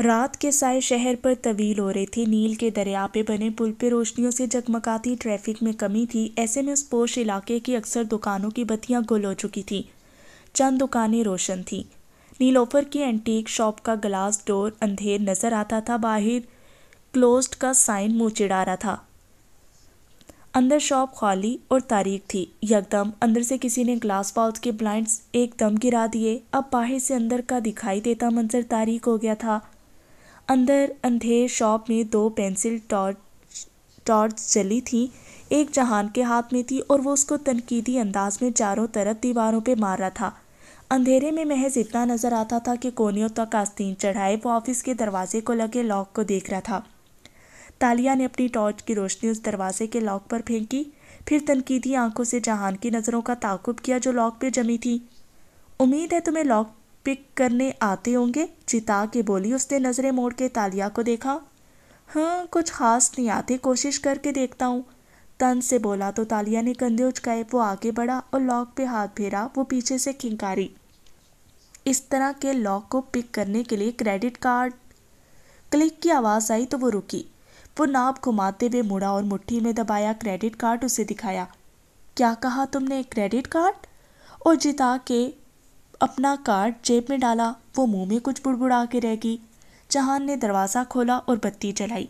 रात के साय शहर पर तवील हो रही थी नील के दरिया पे बने पुल पे रोशनियों से जगमगाती ट्रैफिक में कमी थी ऐसे में उस पोष इलाके की अक्सर दुकानों की बत्तियां गुल हो चुकी थी चंद दुकानें रोशन थी नीलोफर की एंटीक शॉप का ग्लास डोर अंधेर नजर आता था बाहर क्लोज्ड का साइन मुँह चिड़ा रहा था अंदर शॉप खाली और तारीख थी यकदम अंदर से किसी ने ग्लास बॉल्स के ब्लाइंड्स एकदम गिरा दिए अब बाहर से अंदर का दिखाई देता मंजर तारीख हो गया था अंदर अंधेर शॉप में दो पेंसिल टॉर्च टॉर्च जली थी एक जहान के हाथ में थी और वो उसको तनकीदी अंदाज में चारों तरफ दीवारों पे मार रहा था अंधेरे में महज इतना नजर आता था कि कोनियों तक आस्तीन चढ़ाए वो ऑफिस के दरवाजे को लगे लॉक को देख रहा था तालिया ने अपनी टॉर्च की रोशनी उस दरवाजे के लॉक पर फेंकी फिर तनकीदी आंखों से जहान की नज़रों का ताकुब किया जो लॉक पर जमी थी उम्मीद है तुम्हें लॉक पिक करने आते होंगे चिता के बोली उसने नज़रें मोड़ के तालिया को देखा हाँ कुछ खास नहीं आते कोशिश करके देखता हूँ तन से बोला तो तालिया ने कंधे उचकाए वो आगे बढ़ा और लॉक पे हाथ फेरा वो पीछे से खिंकारी इस तरह के लॉक को पिक करने के लिए क्रेडिट कार्ड क्लिक की आवाज़ आई तो वो रुकी वो नाप घुमाते हुए मुड़ा और मुट्ठी में दबाया क्रेडिट कार्ड उसे दिखाया क्या कहा तुमने क्रेडिट कार्ड और जिता के अपना कार्ड जेब में डाला वो मुंह में कुछ बुड़बुड़ा के रह गई जहान ने दरवाज़ा खोला और बत्ती जलाई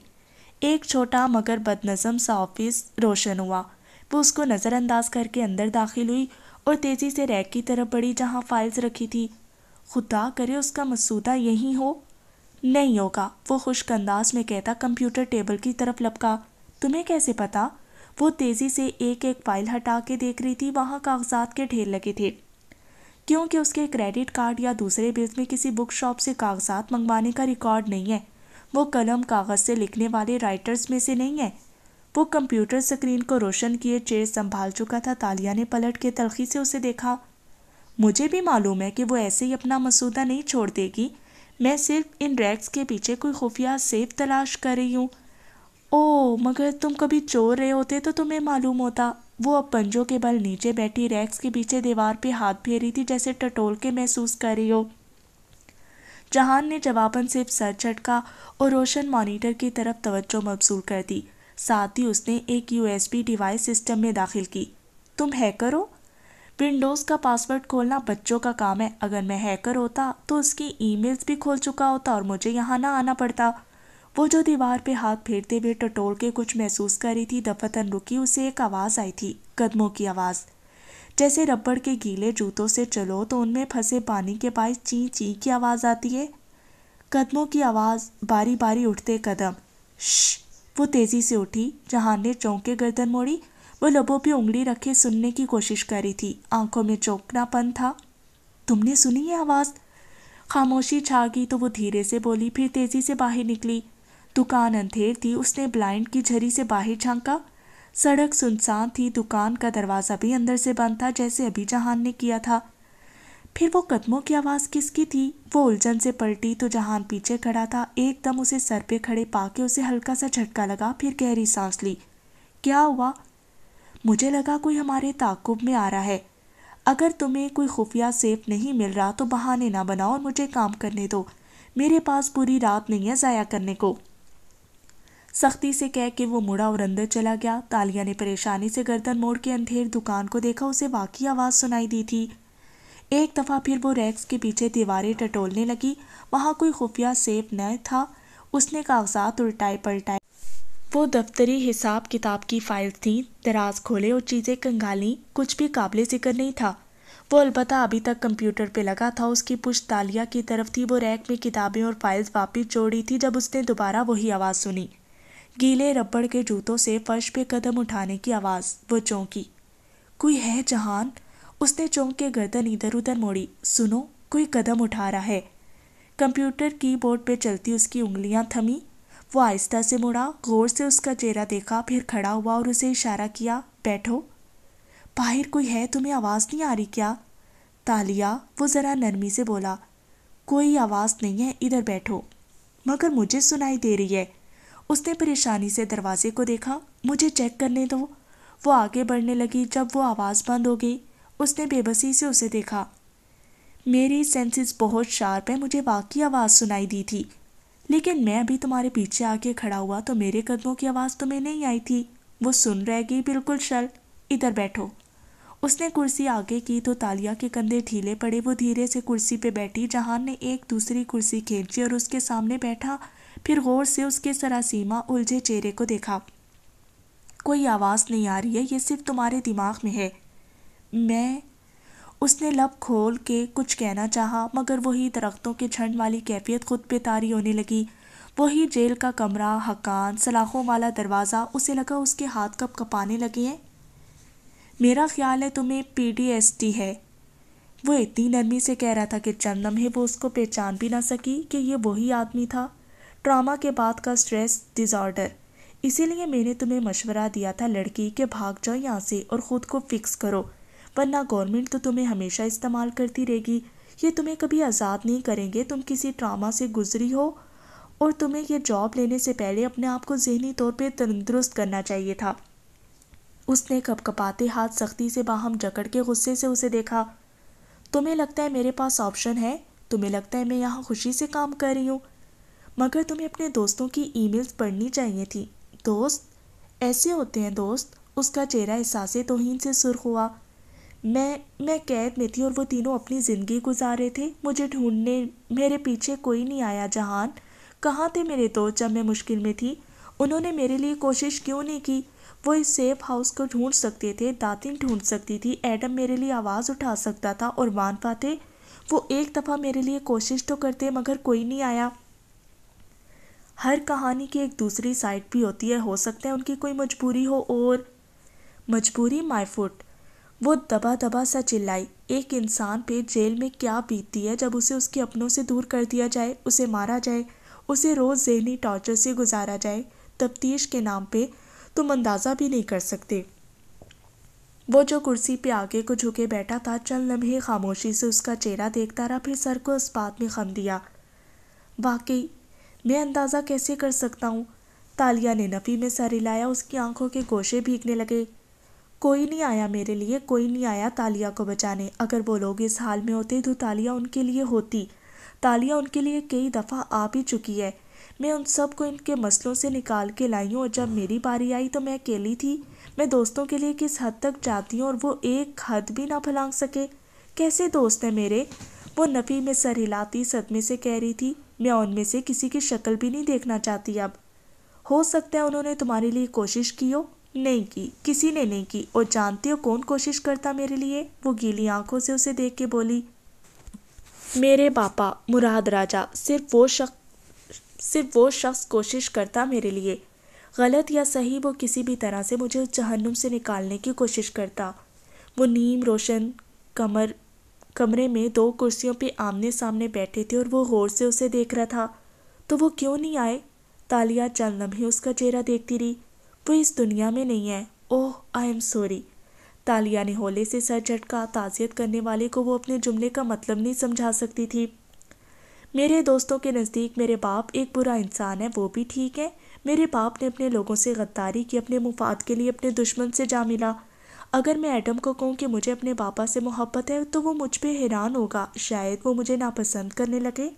एक छोटा मगर बदनज़म सा ऑफिस रोशन हुआ वो उसको नज़रअंदाज करके अंदर दाखिल हुई और तेज़ी से रैक की तरफ बढ़ी जहाँ फाइल्स रखी थी खुदा करे उसका मसूदा यही हो नहीं होगा वो खुश्क अंदाज में कहता कंप्यूटर टेबल की तरफ लपका तुम्हें कैसे पता वो तेज़ी से एक एक फाइल हटा के देख रही थी वहाँ कागजात के ढेर लगे थे क्योंकि उसके क्रेडिट कार्ड या दूसरे बिल्स में किसी बुक शॉप से कागजात मंगवाने का रिकॉर्ड नहीं है वो कलम कागज़ से लिखने वाले राइटर्स में से नहीं है वो कंप्यूटर स्क्रीन को रोशन किए चेयर संभाल चुका था तालिया ने पलट के तलखी से उसे देखा मुझे भी मालूम है कि वो ऐसे ही अपना मसूदा नहीं छोड़ देगी मैं सिर्फ इन रैक्स के पीछे कोई खुफिया सेफ तलाश कर रही हूँ ओ मगर तुम कभी चोर रहे होते तो तुम्हें मालूम होता वो अब पंजों के बल नीचे बैठी रैक्स के पीछे दीवार पे हाथ फेरी थी जैसे टटोल के महसूस कर रही हो जहान ने जवाबन सिर्फ सर झटका और रोशन मॉनिटर की तरफ तवज्जो मबसूल कर दी साथ ही उसने एक यूएसबी डिवाइस सिस्टम में दाखिल की तुम हैकर हो विंडोज़ का पासवर्ड खोलना बच्चों का काम है अगर मैं हैकर होता तो उसकी ईमेल्स भी खोल चुका होता और मुझे यहाँ ना आना पड़ता वो जो दीवार पे हाथ फेरते हुए टटोल के कुछ महसूस कर रही थी दफतन रुकी उसे एक आवाज़ आई थी कदमों की आवाज़ जैसे रबड़ के गीले जूतों से चलो तो उनमें फंसे पानी के पास ची ची की आवाज़ आती है कदमों की आवाज़ बारी बारी उठते कदम श वो तेज़ी से उठी जहान ने चौंके गर्दन मोड़ी वो लबों पे उंगली रखे सुनने की कोशिश कर रही थी आंखों में चौंकनापन था तुमने सुनी है आवाज़ खामोशी छा गई तो वो धीरे से बोली फिर तेज़ी से बाहर निकली दुकान अंधेर थी उसने ब्लाइंड की झरी से बाहर झांका सड़क सुनसान थी दुकान का दरवाज़ा भी अंदर से बंद था जैसे अभी जहान ने किया था फिर वो कदमों की आवाज़ किसकी थी वो उलझन से पलटी तो जहान पीछे खड़ा था एकदम उसे सर पे खड़े पाके उसे हल्का सा झटका लगा फिर गहरी सांस ली क्या हुआ मुझे लगा कोई हमारे ताकुब में आ रहा है अगर तुम्हें कोई खुफिया सेफ नहीं मिल रहा तो बहाने ना बनाओ और मुझे काम करने दो मेरे पास पूरी रात नहीं है ज़ाया करने को सख्ती से कह के वो मुड़ा और अंदर चला गया तालिया ने परेशानी से गर्दन मोड़ के अंधेर दुकान को देखा उसे वाकई आवाज़ सुनाई दी थी एक दफ़ा फिर वो रैक्स के पीछे दीवारें टटोलने लगी वहाँ कोई खुफिया सेफ न था उसने कागजात उल्टाए पलटाए वो दफ्तरी हिसाब किताब की फाइल थी दराज खोले और चीज़ें कंगाली कुछ भी काबिल जिक्र नहीं था वो अलबत् अभी तक कंप्यूटर पे लगा था उसकी पुष्ट तालिया की तरफ थी वो रैक में किताबें और फाइल्स वापस जोड़ी थी जब उसने दोबारा वही आवाज़ सुनी गीले रबड़ के जूतों से फर्श पे कदम उठाने की आवाज़ वो चौंकी कोई है जहान उसने चौंक के गर्दन इधर उधर मोड़ी सुनो कोई कदम उठा रहा है कंप्यूटर कीबोर्ड पे चलती उसकी उंगलियां थमी वो आहिस्ता से मुड़ा गौर से उसका चेहरा देखा फिर खड़ा हुआ और उसे इशारा किया बैठो बाहर कोई है तुम्हें आवाज़ नहीं आ रही क्या तालिया वो ज़रा नरमी से बोला कोई आवाज़ नहीं है इधर बैठो मगर मुझे सुनाई दे रही है उसने परेशानी से दरवाजे को देखा मुझे चेक करने दो वो आगे बढ़ने लगी जब वो आवाज़ बंद हो गई उसने बेबसी से उसे देखा मेरी सेंसेस बहुत शार्प है मुझे वाकई आवाज़ सुनाई दी थी लेकिन मैं अभी तुम्हारे पीछे आके खड़ा हुआ तो मेरे कदमों की आवाज़ तुम्हें नहीं आई थी वो सुन रह गई बिल्कुल शल इधर बैठो उसने कुर्सी आगे की तो तालिया के कंधे ढीले पड़े वो धीरे से कुर्सी पे बैठी जहान ने एक दूसरी कुर्सी खींची और उसके सामने बैठा फिर गौर से उसके सरासीमा उलझे चेहरे को देखा कोई आवाज़ नहीं आ रही है ये सिर्फ तुम्हारे दिमाग में है मैं उसने लब खोल के कुछ कहना चाहा मगर वही दरख्तों के झंड वाली कैफियत खुद पे तारी होने लगी वही जेल का कमरा हकान सलाखों वाला दरवाज़ा उसे लगा उसके हाथ कब कपाने लगे हैं मेरा ख्याल है तुम्हें पीडीएसटी है वो इतनी नरमी से कह रहा था कि चंदम है वो उसको पहचान भी ना सकी कि ये वही आदमी था ट्रामा के बाद का स्ट्रेस डिज़ॉर्डर इसीलिए मैंने तुम्हें मशवरा दिया था लड़की के भाग जाओ यहाँ से और ख़ुद को फिक्स करो वरना गवर्नमेंट तो तुम्हें हमेशा इस्तेमाल करती रहेगी ये तुम्हें कभी आज़ाद नहीं करेंगे तुम किसी ट्रामा से गुजरी हो और तुम्हें यह जॉब लेने से पहले अपने आप को जहनी तौर पर तंदुरुस्त करना चाहिए था उसने कपकपाते हाथ सख्ती से बाहम जकड़ के गुस्से से उसे देखा तुम्हें लगता है मेरे पास ऑप्शन है तुम्हें लगता है मैं यहाँ खुशी से काम कर रही हूँ मगर तुम्हें अपने दोस्तों की ईमेल्स पढ़नी चाहिए थी दोस्त ऐसे होते हैं दोस्त उसका चेहरा एहसास तोहन से सुर्ख हुआ मैं मैं कैद में थी और वो तीनों अपनी ज़िंदगी गुजार रहे थे मुझे ढूंढने मेरे पीछे कोई नहीं आया जहान कहाँ थे मेरे दोस्त जब मैं मुश्किल में थी उन्होंने मेरे लिए कोशिश क्यों नहीं की वो इस सेफ हाउस को ढूंढ सकते थे दातिन ढूंढ सकती थी एडम मेरे लिए आवाज़ उठा सकता था और मान पाते वो एक दफ़ा मेरे लिए कोशिश तो करते मगर कोई नहीं आया हर कहानी की एक दूसरी साइड भी होती है हो सकता है उनकी कोई मजबूरी हो और मजबूरी माई फुट वो दबा दबा सा चिल्लाई एक इंसान पे जेल में क्या बीतती है जब उसे उसके अपनों से दूर कर दिया जाए उसे मारा जाए उसे रोज़ जहनी टॉर्चर से गुजारा जाए तफ्तीश के नाम पे तुम अंदाज़ा भी नहीं कर सकते वो जो कुर्सी पे आगे को झुके बैठा था चल लम्हे खामोशी से उसका चेहरा देखता रहा फिर सर को इस बात में खम दिया वाकई मैं अंदाज़ा कैसे कर सकता हूँ तालिया ने नफ़ी में सर हिलाया उसकी आंखों के गोशे भीगने लगे कोई नहीं आया मेरे लिए कोई नहीं आया तालिया को बचाने अगर वो लोग इस हाल में होते तो तालिया उनके लिए होती तालिया उनके लिए कई दफ़ा आ भी चुकी है मैं उन सब को इनके मसलों से निकाल के लाई हूँ और जब मेरी बारी आई तो मैं अकेली थी मैं दोस्तों के लिए किस हद तक जाती हूँ और वो एक हद भी ना फैलांग सके कैसे दोस्त हैं मेरे वो नफ़ी में सर हिलाती सदमे से कह रही थी मैं उनमें से किसी की शक्ल भी नहीं देखना चाहती अब हो सकता है उन्होंने तुम्हारे लिए कोशिश की हो नहीं की किसी ने नहीं की और जानती हो कौन कोशिश करता मेरे लिए वो गीली आंखों से उसे देख के बोली मेरे पापा मुराद राजा सिर्फ वो शख्स सिर्फ वो शख्स कोशिश करता मेरे लिए गलत या सही वो किसी भी तरह से मुझे उस जहन्नुम से निकालने की कोशिश करता वो नीम रोशन कमर कमरे में दो कुर्सियों पे आमने सामने बैठे थे और वो गौर से उसे देख रहा था तो वो क्यों नहीं आए तालिया चल लम्हे उसका चेहरा देखती रही वो इस दुनिया में नहीं है ओह आई एम सॉरी तालिया ने होले से सर झटका ताज़ियत करने वाले को वो अपने जुमले का मतलब नहीं समझा सकती थी मेरे दोस्तों के नज़दीक मेरे बाप एक बुरा इंसान है वो भी ठीक है मेरे बाप ने अपने लोगों से गद्दारी की अपने मुफाद के लिए अपने दुश्मन से जा मिला अगर मैं एडम को कहूँ कि मुझे अपने पापा से मोहब्बत है तो वो मुझ पर हैरान होगा शायद वो मुझे नापसंद करने लगे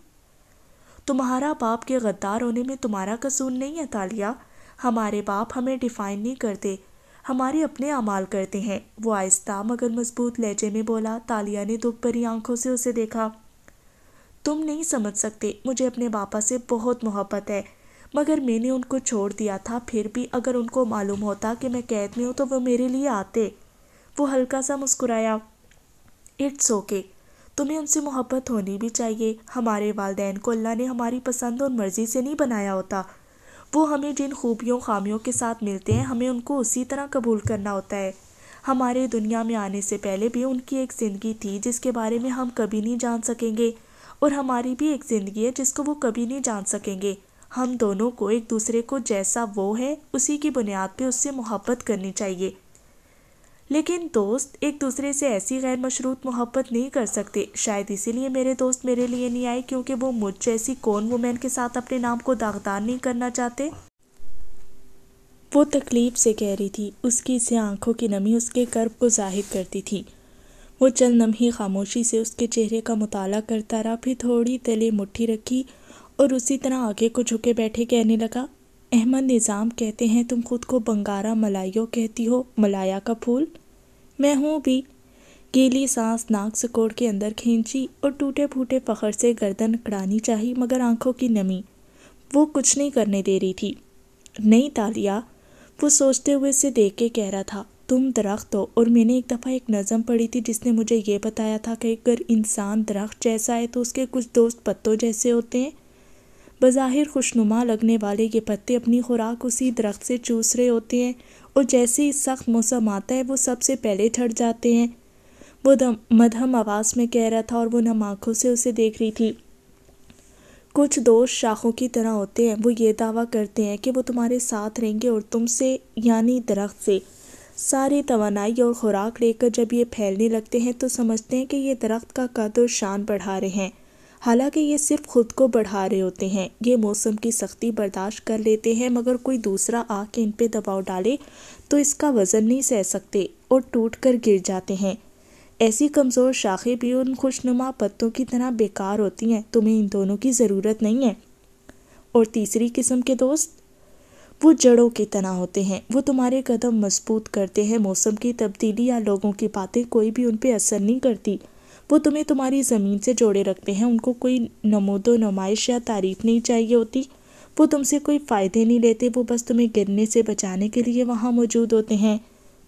तुम्हारा बाप के गद्दार होने में तुम्हारा कसूर नहीं है तालिया हमारे बाप हमें डिफ़ाइन नहीं करते हमारे अपने अमाल करते हैं वो आहिस्ता मगर मजबूत लहजे में बोला तालिया ने दुख भरी आंखों से उसे देखा तुम नहीं समझ सकते मुझे अपने पापा से बहुत मोहब्बत है मगर मैंने उनको छोड़ दिया था फिर भी अगर उनको मालूम होता कि मैं कैद में हूँ तो वो मेरे लिए आते वो हल्का सा मुस्कुराया इट्स ओके तुम्हें उनसे मोहब्बत होनी भी चाहिए हमारे वालदेन को अल्लाह ने हमारी पसंद और मर्ज़ी से नहीं बनाया होता वो हमें जिन खूबियों खामियों के साथ मिलते हैं हमें उनको उसी तरह कबूल करना होता है हमारे दुनिया में आने से पहले भी उनकी एक ज़िंदगी थी जिसके बारे में हम कभी नहीं जान सकेंगे और हमारी भी एक ज़िंदगी है जिसको वो कभी नहीं जान सकेंगे हम दोनों को एक दूसरे को जैसा वो है उसी की बुनियाद पे उससे मोहब्बत करनी चाहिए लेकिन दोस्त एक दूसरे से ऐसी गैर मशरूत मोहब्बत नहीं कर सकते शायद इसीलिए मेरे दोस्त मेरे लिए नहीं आए क्योंकि वो मुझ जैसी कौन वुमेन के साथ अपने नाम को दागदार नहीं करना चाहते वो तकलीफ से कह रही थी उसकी से आंखों की नमी उसके कर्ब को जाहिर करती थी वो नम ही खामोशी से उसके चेहरे का मुताला करता रहा फिर थोड़ी तले मुट्ठी रखी और उसी तरह आगे को झुके बैठे कहने लगा अहमद निज़ाम कहते हैं तुम खुद को बंगारा मलाइयो कहती हो मलाया का फूल मैं हूँ भी गीली सांस नाक सकोड़ के अंदर खींची और टूटे फूटे फ़खर से गर्दन कड़ानी चाही मगर आंखों की नमी वो कुछ नहीं करने दे रही थी नहीं तालिया वो सोचते हुए से देख के कह रहा था तुम दरख्त हो और मैंने एक दफ़ा एक नज़म पढ़ी थी जिसने मुझे ये बताया था कि अगर इंसान दरख्त जैसा है तो उसके कुछ दोस्त पत्तों जैसे होते हैं बज़ाहिर खुशनुमा लगने वाले ये पत्ते अपनी खुराक उसी दरख्त से चूस रहे होते हैं और जैसे ही सख्त मौसम आता है वो सबसे पहले ठट जाते हैं वो दम मधम आवाज़ में कह रहा था और वो नम आँखों से उसे देख रही थी कुछ दोस्त शाखों की तरह होते हैं वो ये दावा करते हैं कि वो तुम्हारे साथ रहेंगे और तुमसे यानी दरख्त से सारी तोानाई और ख़ुराक लेकर जब ये फैलने लगते हैं तो समझते हैं कि ये दरख्त का कद और शान बढ़ा रहे हैं हालांकि ये सिर्फ खुद को बढ़ा रहे होते हैं ये मौसम की सख्ती बर्दाश्त कर लेते हैं मगर कोई दूसरा आके इन पे दबाव डाले तो इसका वज़न नहीं सह सकते और टूट कर गिर जाते हैं ऐसी कमज़ोर शाखें भी उन खुशनुमा पत्तों की तरह बेकार होती हैं तुम्हें इन दोनों की ज़रूरत नहीं है और तीसरी किस्म के दोस्त वो जड़ों की तरह होते हैं वो तुम्हारे कदम मजबूत करते हैं मौसम की तब्दीली या लोगों की बातें कोई भी उन पर असर नहीं करती वो तुम्हें तुम्हारी ज़मीन से जोड़े रखते हैं उनको कोई नमोदो नुमाइश या तारीफ नहीं चाहिए होती वो तुमसे कोई फ़ायदे नहीं लेते वो बस तुम्हें गिरने से बचाने के लिए वहाँ मौजूद होते हैं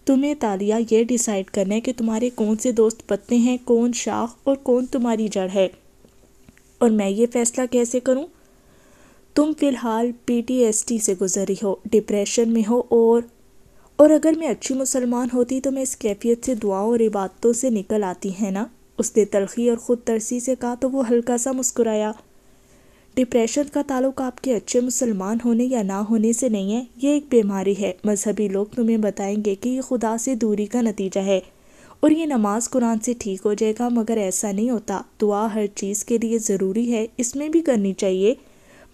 तुम्हें तालिया ये डिसाइड करना है कि तुम्हारे कौन से दोस्त पत्ते हैं कौन शाख और कौन तुम्हारी जड़ है और मैं ये फ़ैसला कैसे करूँ तुम फ़िलहाल पी से गुजर रही हो डिप्रेशन में हो और और अगर मैं अच्छी मुसलमान होती तो मैं इस कैफियत से दुआओं और इबादतों से निकल आती है ना उसने तलखी और ख़ुद तरसी से कहा तो वो हल्का सा मुस्कुराया डिप्रेशन का ताल्लुक आपके अच्छे मुसलमान होने या ना होने से नहीं है ये एक बीमारी है मजहबी लोग तुम्हें बताएंगे कि ये खुदा से दूरी का नतीजा है और ये नमाज कुरान से ठीक हो जाएगा मगर ऐसा नहीं होता दुआ हर चीज़ के लिए ज़रूरी है इसमें भी करनी चाहिए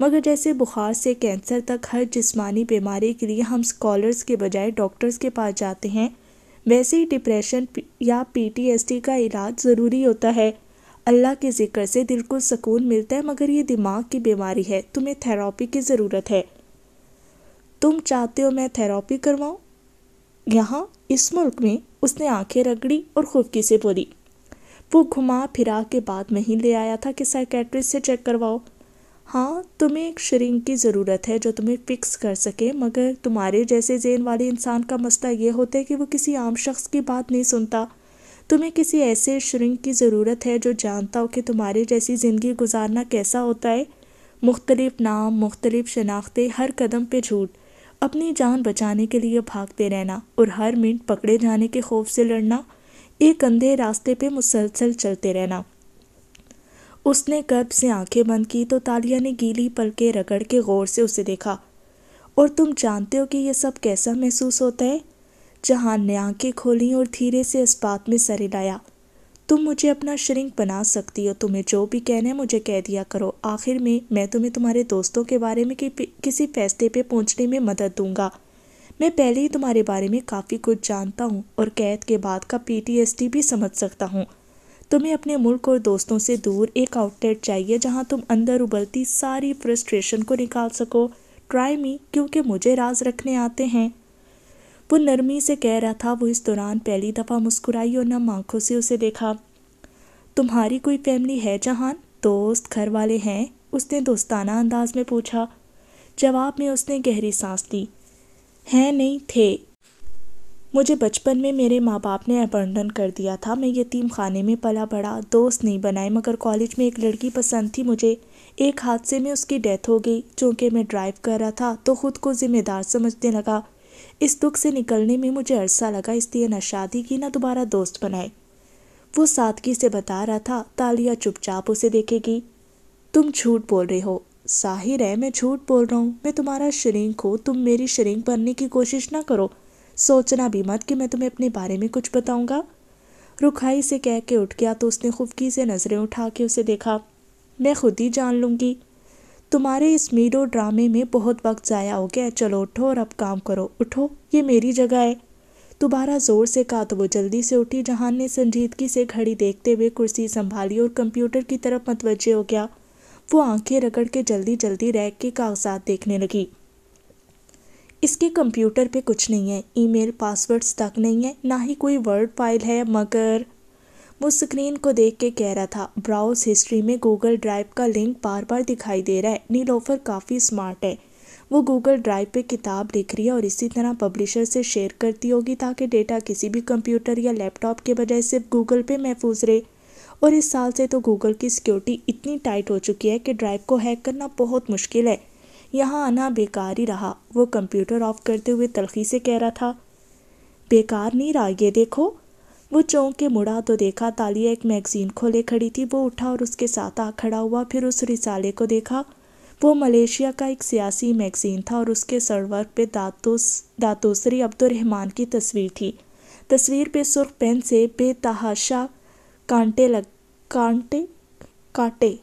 मगर जैसे बुखार से कैंसर तक हर जिस्मानी बीमारी के लिए हम स्कॉलर्स के बजाय डॉक्टर्स के पास जाते हैं वैसे ही डिप्रेशन या पीटीएसडी का इलाज ज़रूरी होता है अल्लाह के ज़िक्र से दिल को सुकून मिलता है मगर ये दिमाग की बीमारी है तुम्हें थेरापी की ज़रूरत है तुम चाहते हो मैं थेरापी करवाऊँ यहाँ इस मुल्क में उसने आंखें रगड़ी और खुफकी से बोली वो घुमा फिरा के बाद में ही ले आया था कि साइकेट्रिस्ट से चेक करवाओ हाँ तुम्हें एक श्रिंक की ज़रूरत है जो तुम्हें फ़िक्स कर सके मगर तुम्हारे जैसे जेन वाले इंसान का मसला ये होता है कि वो किसी आम शख्स की बात नहीं सुनता तुम्हें किसी ऐसे श्रिंक की ज़रूरत है जो जानता हो कि तुम्हारे जैसी ज़िंदगी गुजारना कैसा होता है मुख्तलिफ नाम मुख्तलिफ शनाख्तें हर कदम पर झूठ अपनी जान बचाने के लिए भागते रहना और हर मिनट पकड़े जाने के खौफ से लड़ना एक अंधे रास्ते पे मुसलसल चलते रहना उसने गर्व से आंखें बंद की तो तालिया ने गीली पलके रगड़ के गौर से उसे देखा और तुम जानते हो कि यह सब कैसा महसूस होता है जहान ने आंखें खोली और धीरे से इस बात में सर हिलाया तुम मुझे अपना श्रिंक बना सकती हो तुम्हें जो भी कहना है मुझे कह दिया करो आखिर में मैं तुम्हें तुम्हारे दोस्तों के बारे में कि, किसी फैसले पे पहुंचने में मदद दूंगा मैं पहले ही तुम्हारे बारे में काफ़ी कुछ जानता हूँ और कैद के बाद का पीटीएसडी भी समझ सकता हूँ तुम्हें अपने मुल्क और दोस्तों से दूर एक आउटलेट चाहिए जहां तुम अंदर उबलती सारी फ्रस्ट्रेशन को निकाल सको ट्राई मी क्योंकि मुझे राज रखने आते हैं वो नरमी से कह रहा था वो इस दौरान पहली दफ़ा मुस्कुराई और नम आँखों से उसे देखा तुम्हारी कोई फैमिली है जहान दोस्त घर वाले हैं उसने दोस्ताना अंदाज में पूछा जवाब में उसने गहरी सांस ली हैं नहीं थे मुझे बचपन में मेरे माँ बाप ने अबंडन कर दिया था मैं यतीम खाने में पला बड़ा दोस्त नहीं बनाए मगर कॉलेज में एक लड़की पसंद थी मुझे एक हादसे में उसकी डेथ हो गई चूँकि मैं ड्राइव कर रहा था तो ख़ुद को ज़िम्मेदार समझने लगा इस दुख से निकलने में मुझे अरसा लगा इसलिए ना शादी की ना दोबारा दोस्त बनाए वो सादगी से बता रहा था तालिया चुपचाप उसे देखेगी तुम झूठ बोल रहे हो साहिर है मैं झूठ बोल रहा हूँ मैं तुम्हारा शरीक हूँ तुम मेरी शरीक बनने की कोशिश ना करो सोचना भी मत कि मैं तुम्हें अपने बारे में कुछ बताऊंगा रुखाई से कह के उठ गया तो उसने खुफकी से नज़रें उठा के उसे देखा मैं खुद ही जान लूँगी तुम्हारे इस मीडो ड्रामे में बहुत वक्त ज़ाया हो गया चलो उठो और अब काम करो उठो ये मेरी जगह है दोबारा ज़ोर से कहा तो वो जल्दी से उठी जहान ने संजीदगी से घड़ी देखते हुए कुर्सी संभाली और कंप्यूटर की तरफ मतवजे हो गया वो आंखें रगड़ के जल्दी जल्दी रैक के कागजात देखने लगी इसके कंप्यूटर पे कुछ नहीं है ईमेल पासवर्ड्स तक नहीं है ना ही कोई वर्ड फाइल है मगर वो स्क्रीन को देख के कह रहा था ब्राउज हिस्ट्री में गूगल ड्राइव का लिंक बार बार दिखाई दे रहा है नीलोफर काफ़ी स्मार्ट है वो गूगल ड्राइव पे किताब लिख रही है और इसी तरह पब्लिशर से शेयर करती होगी ताकि डेटा किसी भी कंप्यूटर या लैपटॉप के बजाय सिर्फ गूगल पे महफूज रहे और इस साल से तो गूगल की सिक्योरिटी इतनी टाइट हो चुकी है कि ड्राइव को हैक करना बहुत मुश्किल है यहाँ आना बेकार ही रहा वो कंप्यूटर ऑफ करते हुए तलखी से कह रहा था बेकार नहीं रहा ये देखो वो चौंक के मुड़ा तो देखा तालिया एक मैगज़ीन खोले खड़ी थी वो उठा और उसके साथ आ खड़ा हुआ फिर उस रिसाले को देखा वो मलेशिया का एक सियासी मैगज़ीन था और उसके सरवर पे दातोस दातोसरी अब्दुलरहमान की तस्वीर थी तस्वीर पे सुर्ख पेन से बेतहाशा कांटे लग कांटे कांटे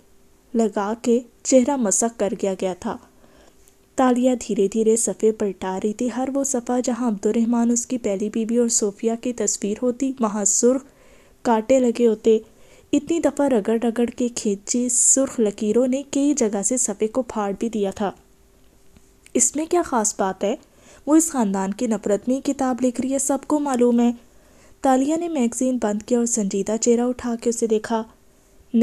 लगा के चेहरा मसक कर गया गया था तालियां धीरे धीरे सफ़े पलटा रही थी हर वो सफ़ा जहां अब्दुलरहमान उसकी पहली बीवी और सोफिया की तस्वीर होती वहां सुर्ख कांटे लगे होते इतनी दफ़ा रगड़ रगड़ के खींचे सुर्ख लकीरों ने कई जगह से सफ़े को फाड़ भी दिया था इसमें क्या ख़ास बात है वो इस ख़ानदान की नफ़रत में किताब लिख रही है सबको मालूम है तालिया ने मैगज़ीन बंद किया और संजीदा चेहरा उठा के उसे देखा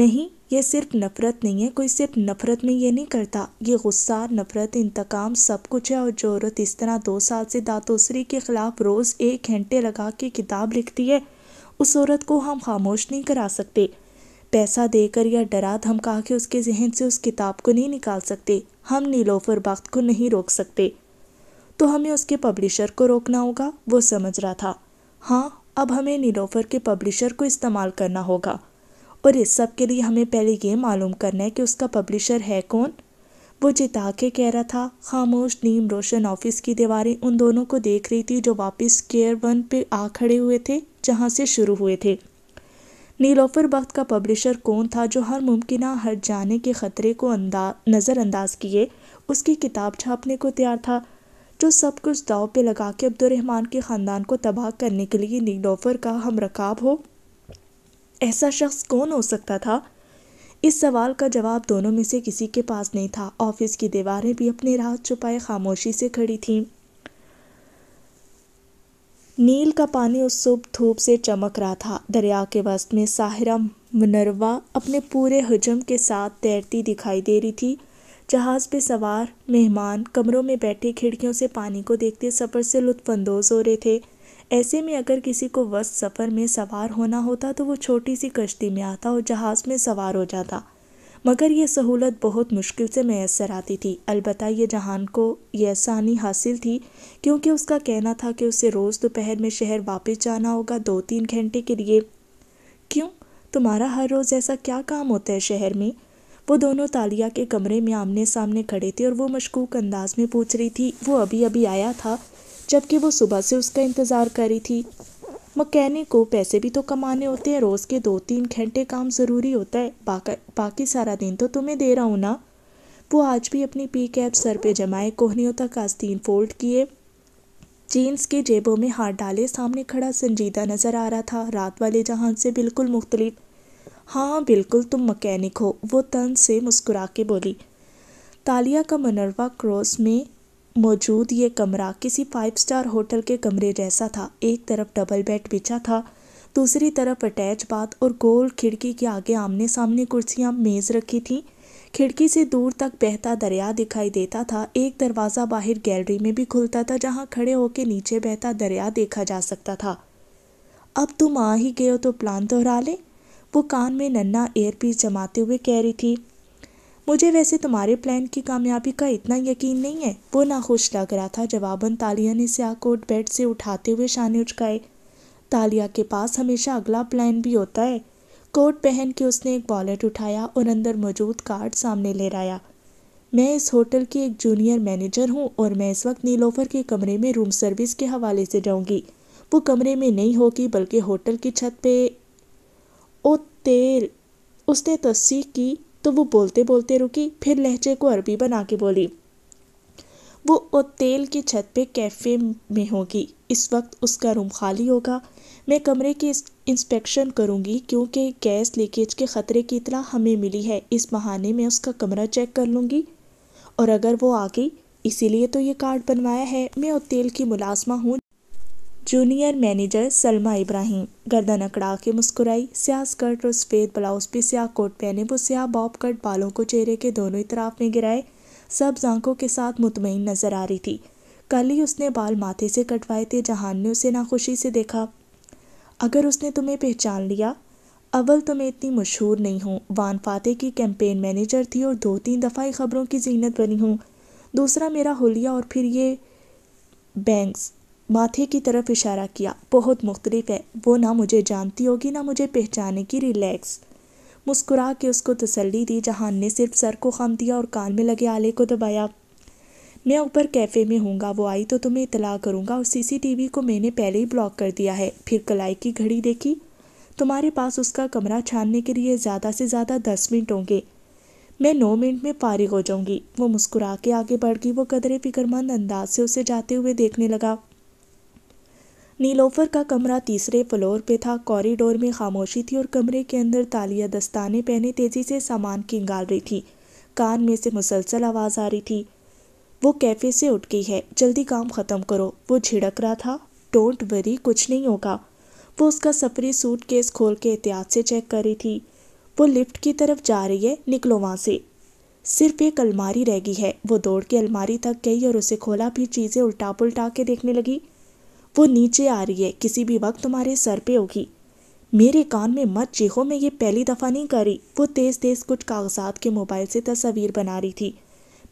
नहीं ये सिर्फ नफ़रत नहीं है कोई सिर्फ नफ़रत में ये नहीं करता ये गुस्सा नफ़रत इंतकाम सब कुछ है और जो औरत इस तरह दो साल से दातोसरी के ख़िलाफ़ रोज़ एक घंटे लगा के किताब लिखती है उस औरत को हम खामोश नहीं करा सकते पैसा देकर या डरा धमका के उसके जहन से उस किताब को नहीं निकाल सकते हम नीलोफर वक्त को नहीं रोक सकते तो हमें उसके पब्लिशर को रोकना होगा वो समझ रहा था हाँ अब हमें नीलोफर के पब्लिशर को इस्तेमाल करना होगा और इस सब के लिए हमें पहले ये मालूम करना है कि उसका पब्लिशर है कौन वो जिता के कह रहा था खामोश नीम रोशन ऑफिस की दीवारें उन दोनों को देख रही थी जो वापस केयर वन पे आ खड़े हुए थे जहाँ से शुरू हुए थे नीलोफर वक्त का पब्लिशर कौन था जो हर मुमकिन हर जाने के ख़तरे को अंदा नज़रअंदाज किए उसकी किताब छापने को तैयार था जो सब कुछ दाव पे लगा के अब्दुलरहमान के ख़ानदान को तबाह करने के लिए नीलोफर का हम रकाब हो ऐसा शख्स कौन हो सकता था इस सवाल का जवाब दोनों में से किसी के पास नहीं था ऑफिस की दीवारें भी अपने राहत छुपाए खामोशी से खड़ी थीं नील का पानी उस सुबह धूप से चमक रहा था दरिया के वस्त में साहिरा मुनरवा अपने पूरे हजम के साथ तैरती दिखाई दे रही थी जहाज़ पे सवार मेहमान कमरों में बैठे खिड़कियों से पानी को देखते सफ़र से लुत्फानंदोज़ हो रहे थे ऐसे में अगर किसी को वस्त सफ़र में सवार होना होता तो वो छोटी सी कश्ती में आता और जहाज़ में सवार हो जाता मगर ये सहूलत बहुत मुश्किल से मैसर आती थी अलबत् ये जहान को यह आसानी हासिल थी क्योंकि उसका कहना था कि उसे रोज़ दोपहर में शहर वापस जाना होगा दो तीन घंटे के लिए क्यों तुम्हारा हर रोज़ ऐसा क्या काम होता है शहर में वो दोनों तालिया के कमरे में आमने सामने खड़े थे और वो मशकूक अंदाज में पूछ रही थी वो अभी अभी आया था जबकि वो सुबह से उसका इंतज़ार कर रही थी मकैनिक को पैसे भी तो कमाने होते हैं रोज़ के दो तीन घंटे काम ज़रूरी होता है बाका बाकी सारा दिन तो तुम्हें दे रहा हूँ ना वो आज भी अपनी पी कैप सर पे जमाए कोहनियों तक आस्तीन फोल्ड किए जीन्स की जेबों में हाथ डाले सामने खड़ा संजीदा नज़र आ रहा था रात वाले जहान से बिल्कुल मुख्तलिफ हाँ बिल्कुल तुम मकैनिक हो वो तन से मुस्कुरा के बोली तालिया का मनरवा क्रॉस में मौजूद ये कमरा किसी फाइव स्टार होटल के कमरे जैसा था एक तरफ डबल बेड बिछा था दूसरी तरफ अटैच बाथ और गोल खिड़की के आगे आमने सामने कुर्सियां मेज रखी थी खिड़की से दूर तक बहता दरिया दिखाई देता था एक दरवाज़ा बाहर गैलरी में भी खुलता था जहां खड़े होकर नीचे बहता दरिया देखा जा सकता था अब तुम आ ही गए हो तो प्लान दोहरा ले वो कान में नन्ना एयरपीस जमाते हुए कह रही थी मुझे वैसे तुम्हारे प्लान की कामयाबी का इतना यकीन नहीं है वो नाखुश लग रहा था जवाबन तालिया ने स्याह कोट बेड से उठाते हुए शाने उचकाए तालिया के पास हमेशा अगला प्लान भी होता है कोट पहन के उसने एक वॉलेट उठाया और अंदर मौजूद कार्ड सामने ले आया मैं इस होटल की एक जूनियर मैनेजर हूँ और मैं इस वक्त नीलोफर के कमरे में रूम सर्विस के हवाले से जाऊँगी वो कमरे में नहीं होगी बल्कि होटल की छत पे ओ तेल उसने तस्सी की तो वो बोलते बोलते रुकी फिर लहजे को अरबी बना के बोली वो ओतेल की छत पे कैफ़े में होगी इस वक्त उसका रूम खाली होगा मैं कमरे की इंस्पेक्शन करूंगी क्योंकि गैस लीकेज के ख़तरे की इतला हमें मिली है इस बहाने में उसका कमरा चेक कर लूँगी और अगर वो आ गई इसीलिए तो ये कार्ड बनवाया है मैं ओतेल की मुलाजमा हूँ जूनियर मैनेजर सलमा इब्राहिम गर्दन अकड़ा के मुस्कुराई स्या स्कर्ट और सफ़ेद ब्लाउज पे स्या कोट पहने वो स्या बॉब कट बालों को चेहरे के दोनों इतराफ में गिराए सब आंखों के साथ मुतमिन नजर आ रही थी कल ही उसने बाल माथे से कटवाए थे जहान ने उसे नाखुशी से देखा अगर उसने तुम्हें पहचान लिया अव्वल तो मैं इतनी मशहूर नहीं हूँ वान फाते की कैंपेन मैनेजर थी और दो तीन दफ़ाई ख़बरों की जीनत बनी हूँ दूसरा मेरा होलिया और फिर ये बैंक्स माथे की तरफ इशारा किया बहुत मुख्तलिफ है वो ना मुझे जानती होगी ना मुझे पहचाने की रिलैक्स मुस्कुरा के उसको तसल्ली दी जहान ने सिर्फ सर को खम दिया और कान में लगे आले को दबाया मैं ऊपर कैफ़े में हूँगा वो आई तो तुम्हें इतला करूँगा और सीसीटीवी को मैंने पहले ही ब्लॉक कर दिया है फिर कलाई की घड़ी देखी तुम्हारे पास उसका कमरा छानने के लिए ज़्यादा से ज़्यादा दस मिनट होंगे मैं नौ मिनट में फारिग हो जाऊँगी वो मुस्कुरा के आगे बढ़ गई वो कदरे फिक्रमंद अंदाज से उसे जाते हुए देखने लगा नीलोफर का कमरा तीसरे फ्लोर पे था कॉरिडोर में खामोशी थी और कमरे के अंदर तालिया दस्ताने पहने तेज़ी से सामान खिंगाल रही थी कान में से मुसलसल आवाज़ आ रही थी वो कैफ़े से उठ गई है जल्दी काम ख़त्म करो वो झिड़क रहा था डोंट वरी कुछ नहीं होगा वो उसका सफरी सूट केस खोल के एहतियात से चेक कर रही थी वो लिफ्ट की तरफ जा रही है निकलो वहाँ से सिर्फ एक अलमारी रह गई है वो दौड़ के अलमारी तक गई और उसे खोला भी चीज़ें उल्टा पुलटा के देखने लगी वो नीचे आ रही है किसी भी वक्त तुम्हारे सर पे होगी मेरे कान में मत चीखो मैं ये पहली दफ़ा नहीं करी वो तेज़ तेज़ कुछ कागजात के मोबाइल से तस्वीर बना रही थी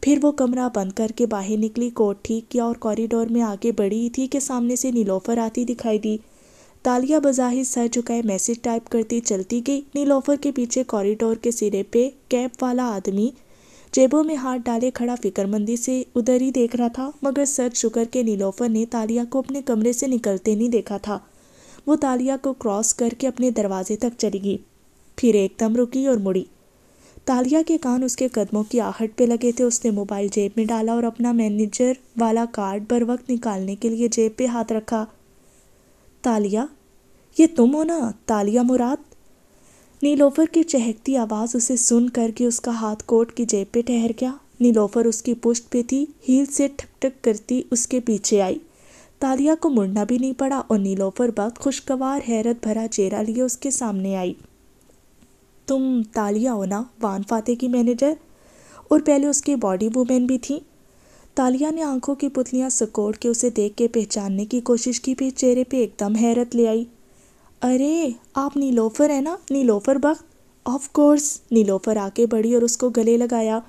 फिर वो कमरा बंद करके बाहर निकली कोट ठीक किया और कॉरिडोर में आगे बढ़ी थी कि सामने से नीलोफर आती दिखाई दी तालिया बज़ाहिर सर झुकाए मैसेज टाइप करती चलती गई नीलोफर के पीछे कॉरिडोर के सिरे पे कैब वाला आदमी जेबों में हाथ डाले खड़ा फिक्रमंदी से उधर ही देख रहा था मगर सर शुगर के नीलोफर ने तालिया को अपने कमरे से निकलते नहीं देखा था वो तालिया को क्रॉस करके अपने दरवाजे तक चली गई फिर एकदम रुकी और मुड़ी तालिया के कान उसके कदमों की आहट पे लगे थे उसने मोबाइल जेब में डाला और अपना मैनेजर वाला कार्ड बर वक्त निकालने के लिए जेब पे हाथ रखा तालिया ये तुम हो ना तालिया मुराद नीलोफर की चहकती आवाज़ उसे सुन करके उसका हाथ कोट की जेब पे ठहर गया नीलोफर उसकी पुष्ट पे थी हील से ठकठक करती उसके पीछे आई तालिया को मुड़ना भी नहीं पड़ा और नीलोफर बहुत खुशगवार हैरत भरा चेहरा लिए उसके सामने आई तुम तालिया हो ना वान फाते की मैनेजर और पहले उसकी बॉडी वूमेन भी थी तालिया ने आंखों की पुतलियां सकोड़ के उसे देख के पहचानने की कोशिश की फिर चेहरे पे एकदम हैरत ले आई अरे आप नीलोफर है ना नीलोफर बख्त ऑफ कोर्स नीलोफर आके बढ़ी और उसको गले लगाया